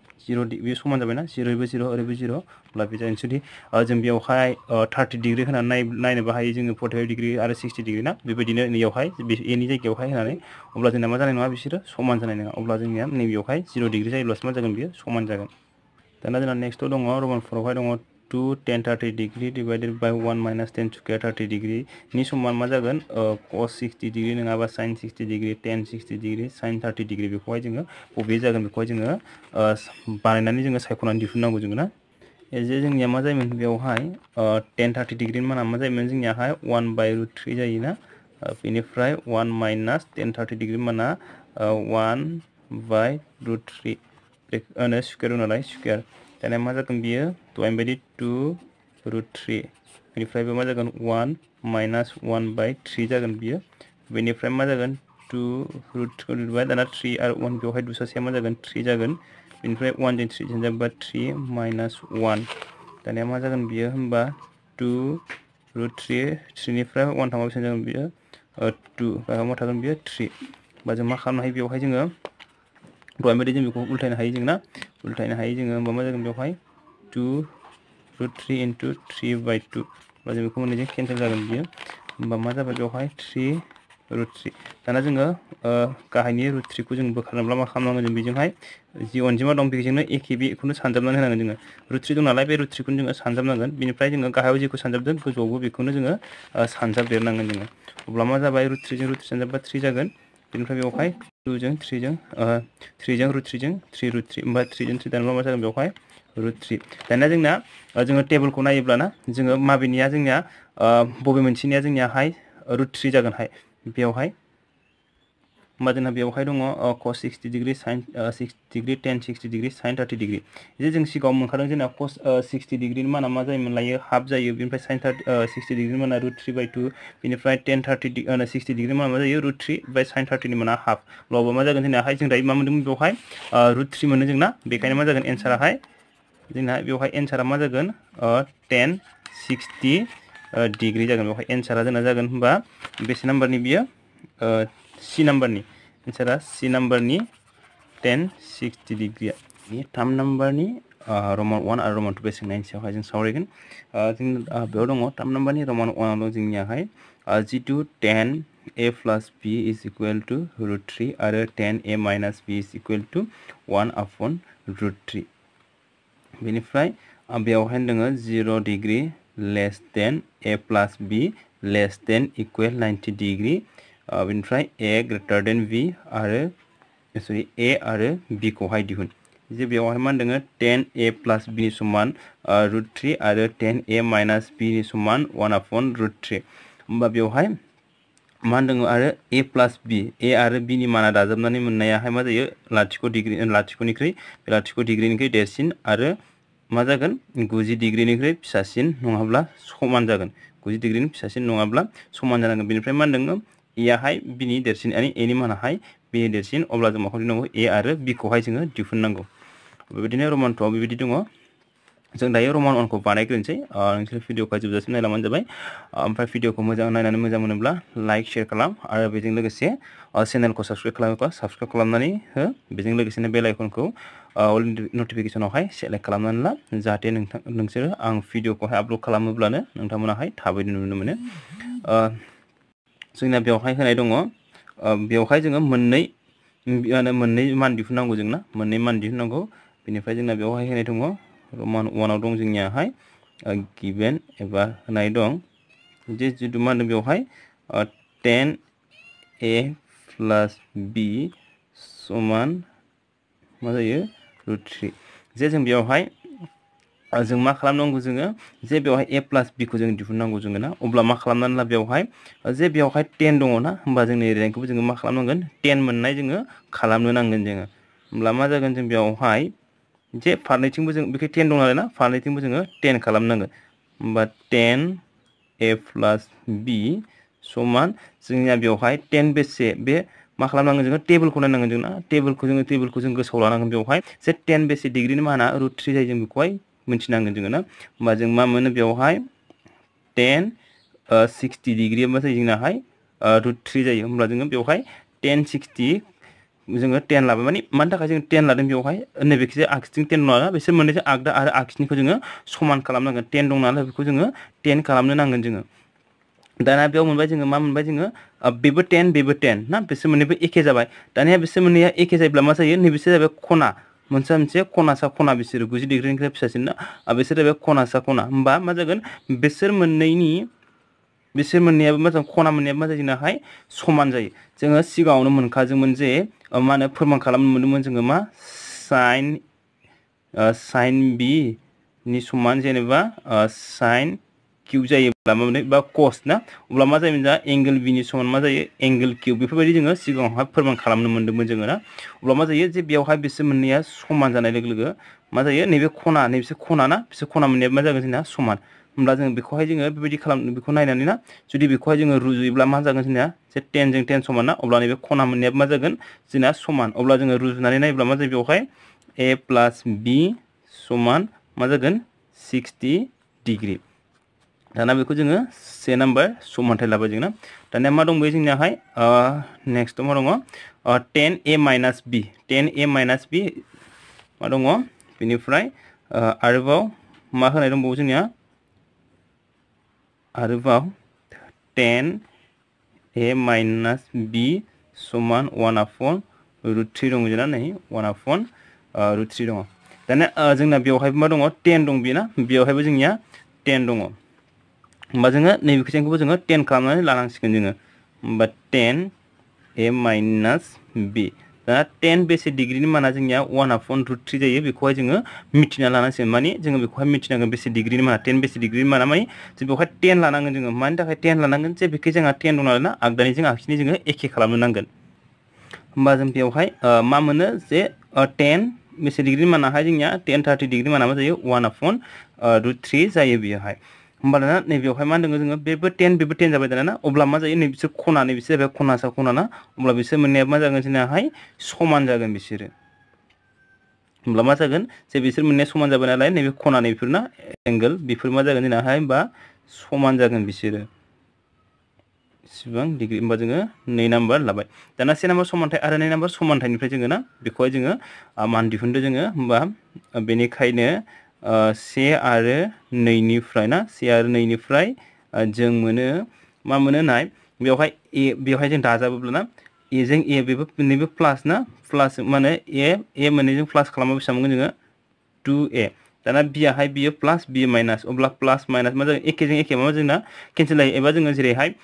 समान जब जीरो जीरो ओरैबो जिर' अब्ला बे जागोन जुदि जों बेवहाय थार्टि डिग्रि होनानै नायनोबो हायो और फर्टिफाइभ डिग्रि ना बेबायदिनो नैयावहाय एनि जायगायावहाय होनानै मा जानाय समान जाना अब अब्ला जोंनिया जीरो डिग्री डिग्रि जायोब्लासो जगह समान जागोन दाना जोंना नेक्स्ट दङ रमान फरावहाय दङ two tan thirty degree divided by one minus tan thirty degree नि समान मा जागोन कस सिक्सटी डिग्री नङाबा sine sixty degree tan sixty degree sine thirty degree बेखौहाय जोङो बबे जागोन बेखौहाय जोङो बानायनानै जोङो सायख'नानै दिहुननांगौ जोङो ना एजे जोंनिया मा जायोमोन बेवहाय टेन थार्टि डिग्रिनि माना मा जायोमोन जोंनियाहाय वान बाय रुट थ्रि ना बेनिफ्राय one minus tan thirty degree माना वान बाय रुट थ्रि होनो स्कुवेर नालाय स्कुवेर दानिया मा जागोन बियो तो आई एम्बेडेड two root 3 25 ma jagan 1 minus 1 by 3 jagan biyo 25 ma jagan 2 root 2 by dana 3 r 1 biyo hai dusra se ma jagan 3 jagan 25 1 jan 3 jan jabba 3 minus 1 dana ma jagan biyo hamba 2 root 3 3 nifra 1 thama bisan jagan biyo 2 baga ma thagan biyo 3 baja ma khamna hai biyo hai jinga doi ma dijin biyo ultai na hai jinga ultai na hai jinga hamba ma jagan biyo hai two root three into three by two बा जों बेखौ मोननैजों cancel मा जाबाय बेवहाय root three दाना जो गाहायनि रुट थ्रिखौ जों बोखारनोब्ला मा खालामनांगोन जों बेजोंहाय जि अनजिमा दं बेजोंनो एखे बेखौनो सानजाबनानै होनांगोन जोङो रुट थ्रि दं नालाय बे रुट थ्रिखौनो जोङो सानजाबनांगोन बेनिफ्राय जोङो गाहायाव जेखौ सानजाबदों गोजौआवबो बेखौनो जोङो सानजाबदेरनांगोन जोङो अब्ला मा जाए रुट जो रुट थ्रि सानजाबबा थ्रि जागोन बेनिफ्राय बेवहाय टुजों थ्रिजों थ्रिजों रुट थ्रिजों थ्रि रुट थ्री होमबा थ्रिजों थ्रि दानोब्ला मा जगह बेवहाय रुट थ्रि दाना जोंना टेबल टेबोलखौ नायोब्लाना जो माबेनिया जोंनिया बबे मोनसेनिया जोंनियाहाय रुट थ्रि जागोनहाय बेवहाय मा जोंना बेवहाय दङ cos sixty degree sine six degree tan sixty degree sine thirty degree जे जों सिगाव मोनखादों जोंना कस सिक्सटि डिग्रिनि माना मा जायो मोनलायो हाफ जायो बिनिफ्राय साइन थार्टि सिक्सटि माना रुट थ्री बाय टु बेनिफ्राय टेन थार्टि सिक्सटि डिग्री माना मा जायो रुट थ्री बाय साइन नि माना हाफ लबो मा जागोन जोंनाहाय जों दायो मा मोनदोंमोन बेवहाय रुट थ्री मोनो जोंना बेखायनो मा जागोन एन्साराहाय जोंना बेवहाय एन्सारा मा जागोन टेन सिक्सटि डिग्रि जागोन बेवहाय एन्सारा जोंना जागोन होनबा बेसे नाम्बारनि बियो सि नाम्बारनि एन्सारा सि नाम्बारनि टेन सिक्सटि डिग्रिया बे थाम नाम्बारनि रमान वान आरो रमान टु बे सोंनायनि सायावहाय जों सावरायगोन जों बेयाव दङ थाम नाम्बारनि रमान वानाव दं जोंनियाहाय जितु tan A plus B is equal to root three आरो tan A minus B is equal to one upon root three बेनिफ्राय बेवहाय दोङो zero' degree less than A plus B less than equal ninety degree बेनिफ्राय A ग्रेटार then बि आरो सरि ए आरो बिखौहाय दिहुन जे बेवहाय मा दोङो टेन ए प्लास बिनि समान रुट थ्रि आरो टेन ए माइनास बिनि समान वान आपन रुट थ्रि होमबा बेवहाय मा होनदों आरो ए प्लास बि ए आरो बिनि माना दाजाबनानै मोननायाहाय मा जायो लाथिख' डिग्रि लाथिख'निख्रुइ लाथिख' डिग्रिनिख्रुइ देरसिन आरो मा जागोन गुजि डिग्रिनिख्रुइ फिसासिन नङाब्ला समान जागोन गुजि डिग्रिनि फिसासिन नङाब्ला समान जानांगोन बेनिफ्राय मा होनदों एयाहाय बिनि देरसिन आरो एनि मानाहाय बिनि देरसिन अब्ला जों माखौ दिनांगौ ए आरो बिखौहाय जोङो दिहुननांगौ बेबायदिनो रमान्ट'आव बेबायदि दङ जो दायो रमान अनखौ बानायग्रोनोसै नोंसोर भिडिअखौ जोबजासिम नायलांबानो जाबाय ओमफ्राय भिडिअखौ मोजां नायनानै मोजां मोनोब्ला लाइक शेयार खालाम आरो बेजों लोगोसे चेनेलखौ साबसक्राइब खालामोबा साबसक्राइब खालामनानै कर बेजों लोगोसेनो बेल आइकनखौ अल नटिफिकेसनावहाय सेलेक्ट खालामनानै ला जाहाथे नोंथां नोंसोरो आं भिडिअखौहाय आपल'ड खालामोब्लानो नोंथांमोनाहाय थाबैनो नुनो मोनो जोंना बेवहाय होनाय दङ बेवहाय जोङो मान दिहुननांगौ जोंना मोननै मान दिहुननांगौ बेनिफ्राय जोंना बेवहाय होनाय मान वानाव दं जोंनियाहाय गिभेन एबा होनाय दं जे जिथु मा होनो बेवहाय टेन ए प्लास बि समान मा जायो रुट थ्रि जे जों बेयावहाय जों मा खालामनांगौ जोङो जे बेवहाय ए प्लास बिखौ जों दिहुननांगौ जोङो ना अब्ला मा खालामनानै ला बेवहाय जे बेवहाय टेन दङ ना होमबा जोंनि रेंकखौबो जोङो मा खालामनांगोन टेन मोननाय जोङो खालामनो नांगोन जोङो होमब्ला मा जागोन जों बेवहाय जे फारनैथिंबो जों बेखौ टेन दं नालाय ना फारनैथिंबो जोङो टेन खालामनांगोन होमबा टेन ए प्लास बि समान जोंनिया बेवहाय टेन बेसे बे मा खालामनांगोन जोङो टेबोलखौ नायनांगोन जोंना टेबोलखौ जोङो टेबोलखौ जों गोसोआव लानांगोन बेवहाय जे टेन बेसे डिग्रिनि माना रुट थ्रि जायो जों बेखौहाय मिन्थिनांगोन जोङो ना होमबा जों मा मोनो बेवहाय टेन सिक्सटि डिग्री मा जायो जोंनाहाय रुट थ्रि जायो होमब्ला जोङो बेवहाय टेन सिक्सटि जोङो टेन लाबाय माने मानि थाखाय जों टेन लादों बेवहाय नैबेखिजाया आखिथिं टेन दं नालाय बिसोर मोननैजों आगदा आरो आखिनिखौ जोङो समान खालामनांगोन टेन दं नालाय बेखौ जोङो टेन खालामनो नांगोन जोङो दाना बेयाव मोनबाय जोङो मा मोनबाय जोङो बेबो टेन बेबो टेन ना बिसोर मोननैबो एखे जाबाय दानिया बिसोर मोननैया एखे जायोब्ला मा जायो नैबेसो जाबाय खना मोनसे मोनसे खना सा खना बिसोरो गुजि डिग्रिनिफ्राय फिसासिन ना बिसोर जाबाय खना सा खना होमबा मा जागोन बिसोर मोननैनि बिसोर मोननैयाबो मा खना मोननैयाबो मा जायो जोंनाहाय समान जायो जोङो सिगाङावनो मोनखाजोंमोन जे मा होनो फोरमान खालामनो मोन्दोंमोन जोङो मा साइन साइन बि नि समान जेनेबा साइन किउ जायोब्ला मा बा कस ना अब्ला मा जायोमोन जोंहा एंगेल बिनि समान मा जायो एंगेल किउ बेफोरबायदि जोङो सिगाङावहाय फोरमान खालामनो मोन्दोंमोन जोङो ना अब्ला मा जायो जे बेयावहाय बिसोर मोननैया समान जानाय लोगो लोगो मा जायो नैबे खना नैबे खना ना बिसोर खना मोननैया मा जागोन जोंना समान होमब्ला जों बेखौहाय जोङो बेबायदि खालाम बेखौ नायनानै ना जुदि बेखौहाय जोङो रुजुयोब्ला मा जागोन जोंनिया जे टेनजों टेन समान ना अब्ला नैबे खना मोननायाबो मा जागोन जोंना समान अब्ला जोङो रुजुनानै नायोब्ला मा जायो बेवहाय ए प्लास बि समान मा जागोन सिक्सटि डिग्रि दाना बेखौ जोङो से नाम्बार समानथाय लाबाय जोंना दानिया मा दंबोयो जोंनियाहाय नेक्स्ट मा दङ tan A minus B tan A minus B मा दङ बेनिफ्राय आरोबाव मा होनाय दंबावो जोंनिया आरो बाव 10 a माइनस b समान 1 अपॉन √3 दङ जना नै 1 अपॉन √3 दङ दाना जोंना बेवहायबो दङ 10 दं बिना बेवहायबो जोंनिया 10 दङ होमबा जोङो नैबे क्वेशनखौबो जोङो 10 खालामनानै लानांसिगोन जोङो होमबा 10 a माइनस b दा टेन बेसे डिग्रिनि माना जोंनिया वान आपन रुट थ्रि जायो बेखौहाय जोङो मिथिना लानांसिगोन माने जोङो बेखौहाय मिथिनांगोन बेसे डिग्रिनि माना टेन बेसे डिग्रिनि माना माने जों बेवहाय टेन लानांगोन जोङो मानि थाखाय टेन लानांगोन जे बेखौ जोंहा टेन दं नालाय ना आगदानिजों आखिनि जोङो एखे खालामनो नांगोन होमबा जों बेवहाय मा मोनो जे टेन बेसे डिग्रिनि मानाहाय जोंनिया टेन थार्टि डिग्रि माना मा जायो वान आपन रुट थ्रि जायो बेयोहाय होमबा दाना नैबेयावहाय मा होनदों जोङो बेबो टेन बेबो टेन जाबाय दाना अब्ला मा जायो नै बिसोर खना नै बिसोर जाबाय खनासा खनाना अब्ला बिसोर मोननाया मा जागोन जोंनाहाय समान जागोन बिसोरो होमब्ला मा जागोन जे बिसोर मोननाया समान जाबाय नालाय नैबे खना नैफोरना एंगोल बेफोर मा जागोन जोंनाहाय होमबा समान जागोन बिसोरो सिबां डिग्रि होमबा जोङो नै नाम्बार लाबाय दाना से नाम्बार समानथाय आरो नै नाम्बार समानथायनिफ्राय जोङो ना बेखौहाय जोङो मान दिहुनदो जोङो होमबा बेनिखायनो से आरो नैनिफ्राय ना से आरो नैनिफ्राय जों मोनो मा मोनो नाय बेवहाय ए बेवहाय जों दाजाबोब्ला ना एजों ए बेबो नैबो प्लास ना प्लास मा ए ए मोननैजों प्लास खालामबा बेसेबां मोनगोन जोङो टु ए दाना बियाहाय बियो प्लास बि माइनास अब्ला प्लास माइनास मा जागोन एखेजों एखे मा जोंना केन्सेल जायो एबा जोङो जेरैहाय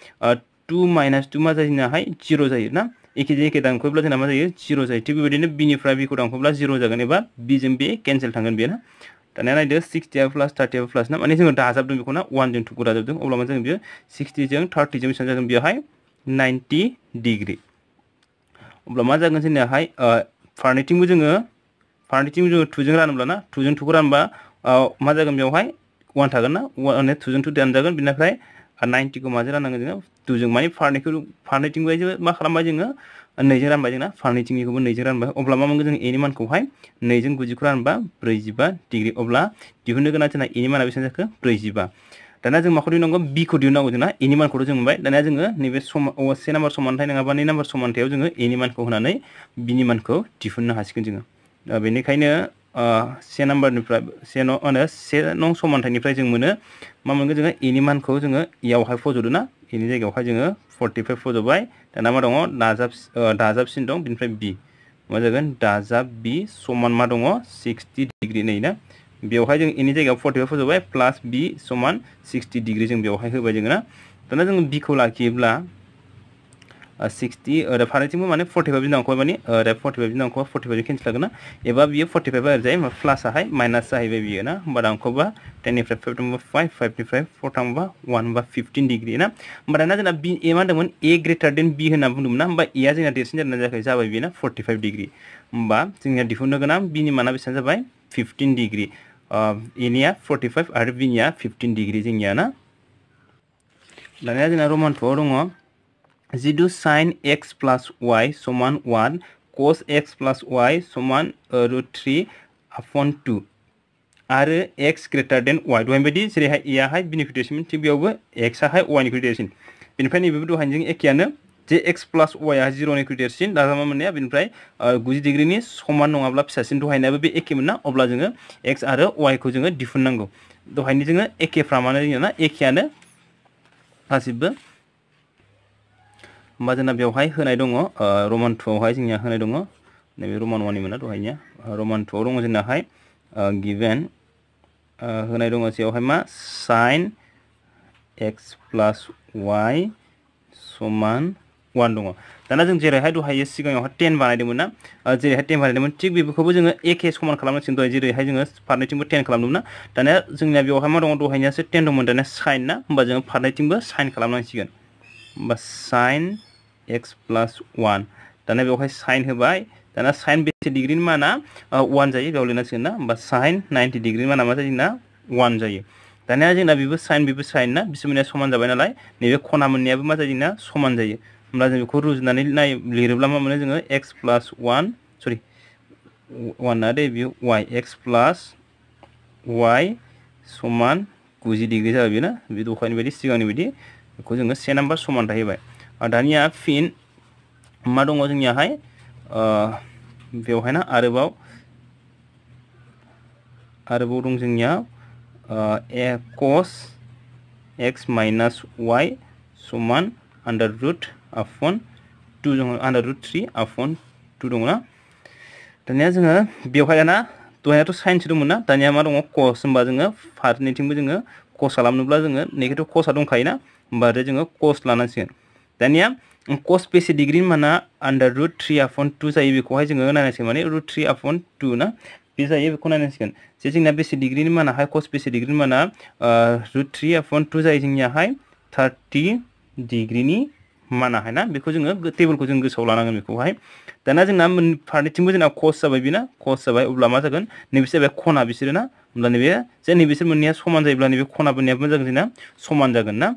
टु माइनास टू मा जायोनाहाय जिर' जायो ना एखेजों एखे दानख'योब्ला जोंना मा जायो जिर' जायो थिग बेबायदिनो बिनिफ्राय बिखौ दानख'ब्ला जिर' जागोन एबा बिजों बे केन्सेल थांगोन बेयो ना दाना नायदो सिक्सटिया प्लास थार्टिया प्लास ना माने जोङो दाजाबदों बेखौ ना वानजों टुखौ दाजाबदों अब्ला माने जों बेयो सिक्सटिजों थार्टिजों बेसेबां जागोन बेवहाय नाइन्टि डिग्रि अब्ला मा जागोन जोंनियाहाय फारनैथिंबो जोङो फारनैथिंबो जोङो टुजों रानोब्ला ना टुजों टुखौ रानबा मा जागोन बेवहाय वान थागोन ना वान टुजों टु दानजागोन बेनिफ्राय नाइन्टिखौ माजों राननांगोन जोङो टुजों माने फारनैखौ फारनैथिंबो मा खालामबाय जोङो नैजों रानबाय जोंना फारनैथिंनिखौबो नैजों रानबाय अब्ला मा मोनगोन जों एनि मानखौहाय नैजों गुजिखौ रानबा ब्रैजिबा डिग्रि अब्ला दिहुननो गोनां जोंना एनि माना बेसेबां जाखो ब्रैजिबा दाना जों माखौ दिहुननांगौ बिखौ दिहुननांगौ जोंना एनि मानखौथ' जों मोनबाय दानिया जोङो नैबे सम से नाम्बार समानथाय नङाबा नै नाम्बार समानथायाव जोङो एनि मानखौ होनानै बिनि मानखौ दिहुननो हासिगोन जोङो बेनिखायनो से नाम्बारनिफ्राय से न' मा से नं समानथायनिफ्राय जों मोनो मा मोनगोन जोङो इनि मानखौ जोङो इयावहाय फज'दोना इनि जायगायावहाय जोङो फर्टिफाइभ फज'बाय दाना मा दङ दाजाब दाजाबसिन दं बिनिफ्राय बि मा जागोन दाजाब बि समान मा दङ सिक्सटि डिग्रि नै ना बेवहाय जों इनि जायगायाव फर्टिफाइभ फज'बाय प्लास बि समान सिक्सटि डिग्री जों बेवहाय होबाय जोङो ना दाना जोङो बिखौ लाखियोब्ला सिक्सटी ओरै फारनैथिंबो माने फर्टिफाइभ जों दांखबाय माने ओरै फर्टिफाइभ जों दांखबा फर्टिफाइभ केन्सेल जागोन ना एबा बियो फर्टिफाइभ ओरैजाय प्लासाहाय माइनास जाहैबाय बियो ना होमबा दांखबा टेननिफ्राय फाइभ थांबा फाइभ फाइभनिफ्राय फर थांबा वान बा फिफ्टिन डिग्रि ना होमबा दाना जोंना बि ए मा होन्दोंमोन ए ग्रेटार देन बि होनना बुंदोंमोन ना होमबा एआ जोंना देरसिन जादोंना जायाखै जाबाय बेना फर्टिफाइभ डिग्रि होमबा जोंनिया दिहुननो गोनां बिनि माना बेसेबां जाबाय फिफ्टिन डिग्रि एनिया फर्टिफाइभ आरो बिनिया फिफ्टिन डिग्रि जोंनिया ना दानिया जोंना रमान दङ যিটো চাইন एक्स प्लास वाई समान one cos X plus Y समान रुट थ्री अपन टू और एक्स ग्रेटर देन वाई दहाय बायदि जेरैहाय एआहाय बिनिफ्राय देरसिनमोन थिग बेयावबो एक्सआहाय वाइनिख्रुइ देरसिन बेनिफ्राय नैबेबो जे एक्स प्लास वाइआ जिर'निख्रुइ देरसिन दाजामा मोननाया बेनिफ्राय uh, गुजि डिग्रिनि समान नङाब्ला फिसासिन दहायनायाबो बे एखेमोन ना अब्ला जोङो एक्स आरो वाइखौ जोङो दिहुननांगौ दहायनि जोङो एके जोंना एखेयानो गासिबो होमबा जोंना बेवहाय होनाय दङ रमान टुआवहाय जोंनिया होनाय दङ नैबे रमान वाननिमोना दहायनिया रमान टुआव दङ जोंनाहाय गिभेन होनाय दङ जेयावहाय मा साइन एक्स प्लास वाइ समान वान दङ दाना जों जेरैहाय दहायो सिगाङावहाय टेन बानायदोंमोन ना जेरैहाय टेन बानायदोंमोन थिग बेफोरखौबो जोङो एखे समान खालामनांसिगोन दहाय जेरैहाय जोङो फारनैथिंबो टेन खालामदोंमोन ना दानिया जोंनिया बेवहाय मा दङ दहायनियासो टेन दंमोन दानिया साइन ना होमबा जोङो फारनैथिंबो साइन खालामनांसिगोन होमबा साइन एक्स प्लास वान दाना बहुत सैन होबाय दाना साइन बेसे डिग्रिनि माना वन जायो बेयाव लिरनांसिगोन ना होमबा साइन नाइन्टि माना मा जायो जोंना वान जायो दानिया जोंना बेबो साइन बेबो ना बिसोर समान जाबाय नालाय नैबे खना मोननायाबो मा जायो जोंना समान जायो होमब्ला जों बेखौ रुजुनानै नाय लिरोब्ला मा मोनो जोङो एक्स प्लास वान सरि वाना दे बेयो वाइ एक्स प्लास वाइ समान गुजि डिग्री जाबाय बेना बे दखाननि बायदि सिगांनि बायदि बेखौ जोङो से नाम्बार समान थाहैबाय और दानिया फिन मा दङ जोंनियाहाय बेवहायना आरोबाव आरोबाव दं जोंनिया ए कस एक्स माइनास वाइ समान आन्डार रुट आफन टु दङ under root three upon two दङना दानिया जोङो बेवहायना दहायनाथ' साइन्स दंमोन ना दानिया मा दङ कस होनबा जोङो फारनैथिंबो जोङो कस खालामनोब्ला जोङो नैखौथ' कसा दंखायोना होमबा आरो जोङो कस लानांसिगोन दानिया कस बेसे डिग्रि माना under root three upon two जायो बेखौहाय जोङो नायनांसिगोन माने रुट थ्रि आपन टु ना बे जायो बेखौ नायनांसिगोन जे जोंना बेसे डिग्रिनि मानाहाय कस बेसे डिग्रिनि माना रुट थ्रि आपन टु जायो जोंनियाहाय थार्टि डिग्रिनि मानाहाय ना बेखौ जोङो टेबोलखौ जों गोसोआव लानांगोन बेखौहाय दाना जोंना फारनैथिंबो जोंना कस जाबाय बेना कस जाबाय अब्ला मा जागोन नैबे जाबाय खना बिसोरो ना होमब्ला नैबे जे नैबेसोर मोननैया समान जायोब्ला नैबे खना बोननायाबो जागोन जोंना समान जागोन ना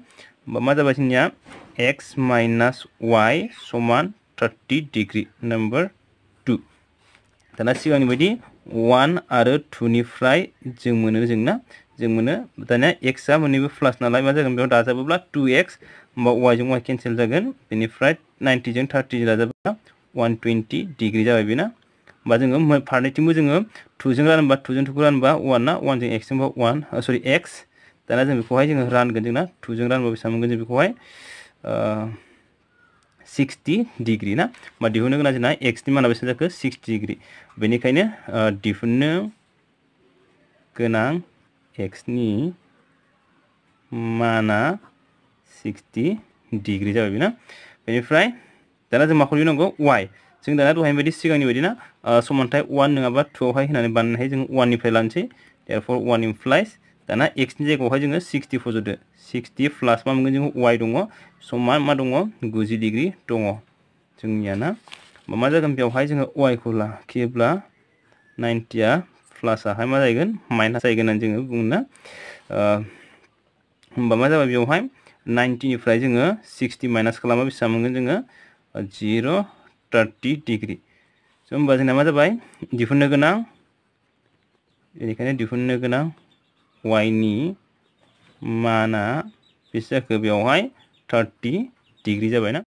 बमा जाबाय जोंनिया एक्स माइनास वाइ समान थार्टी डिग्री नम्बर टू दाना सिगांनि बायदि वान आरो टुनिफ्राय जों मोनो जोंना जों मोनो दानिया एक्सआ मोननैबो प्लास नालाय मा जागोन बेयाव दाजाबोब्ला टु एक्स होमबा वाइजों वाइ केन्सेल जागोन बेनिफ्राय नाइन्टिजों थार्टिजों दाजाबोब्ला वान टुवेन्टि डिग्रि जाबाय बेना होमबा जोङो फारनैथिंबो जोङो टुजों रानबा टुजों टुखौ रानबा वानआ वानजों एक्सजोंबा वान सरि एक्स दाना जो बेखौहाय जोङो रानगोन जोंना टुजों रानबा बेसेबां मोनगोन जों बेखौहाय ना होमबा दिहुननो गोनां जोंना एक्सनि माना बेसेबां जाखो सिक्सटि डिग्रि बेनिखायनो दिहुननो गोनां एक्सनि माना सिक्सटि डिग्रि जाबाय बेना बेनिफ्राय दाना जों माखौ लिरनांगौ वाइ जों दाना दहायनि बायदि सिगांनि बायदि ना समानथाय वान नङाबा टुआवहाय होनानै बानायनानै जों वाननिफ्राय लानोसै देरफर वान इमप्लाइज दाना एक्सनि जायगायावहाय जोङो सिक्सटि फज'दो सिक्सटि प्लास मा मोनगोन जोङो वाइ दङ समान मा दङ गुजि डिग्रि दङ जोंनियाना मा जागोन बेवहाय जोङो वाइखौ लाखियोब्ला नाइन्टिया प्लासआहाय मा जाहैगोन माइनास जाहैगोन होननानै जोङो बुंना होमबा मा जाबाय बेवहाय नाइन्टिनिफ्राय जोङो सिक्सटि माइनास खालामबा बेसेबां मोनगोन जोङो जिर' थार्टि डिग्रि स' होमबा जोंना मा जाबाय दिहुननो गोनां बेनिखायनो दिहुननो गोनां वाइनि माना बेसे जाखो बेवहाय थार्टि डिग्रि जाबायना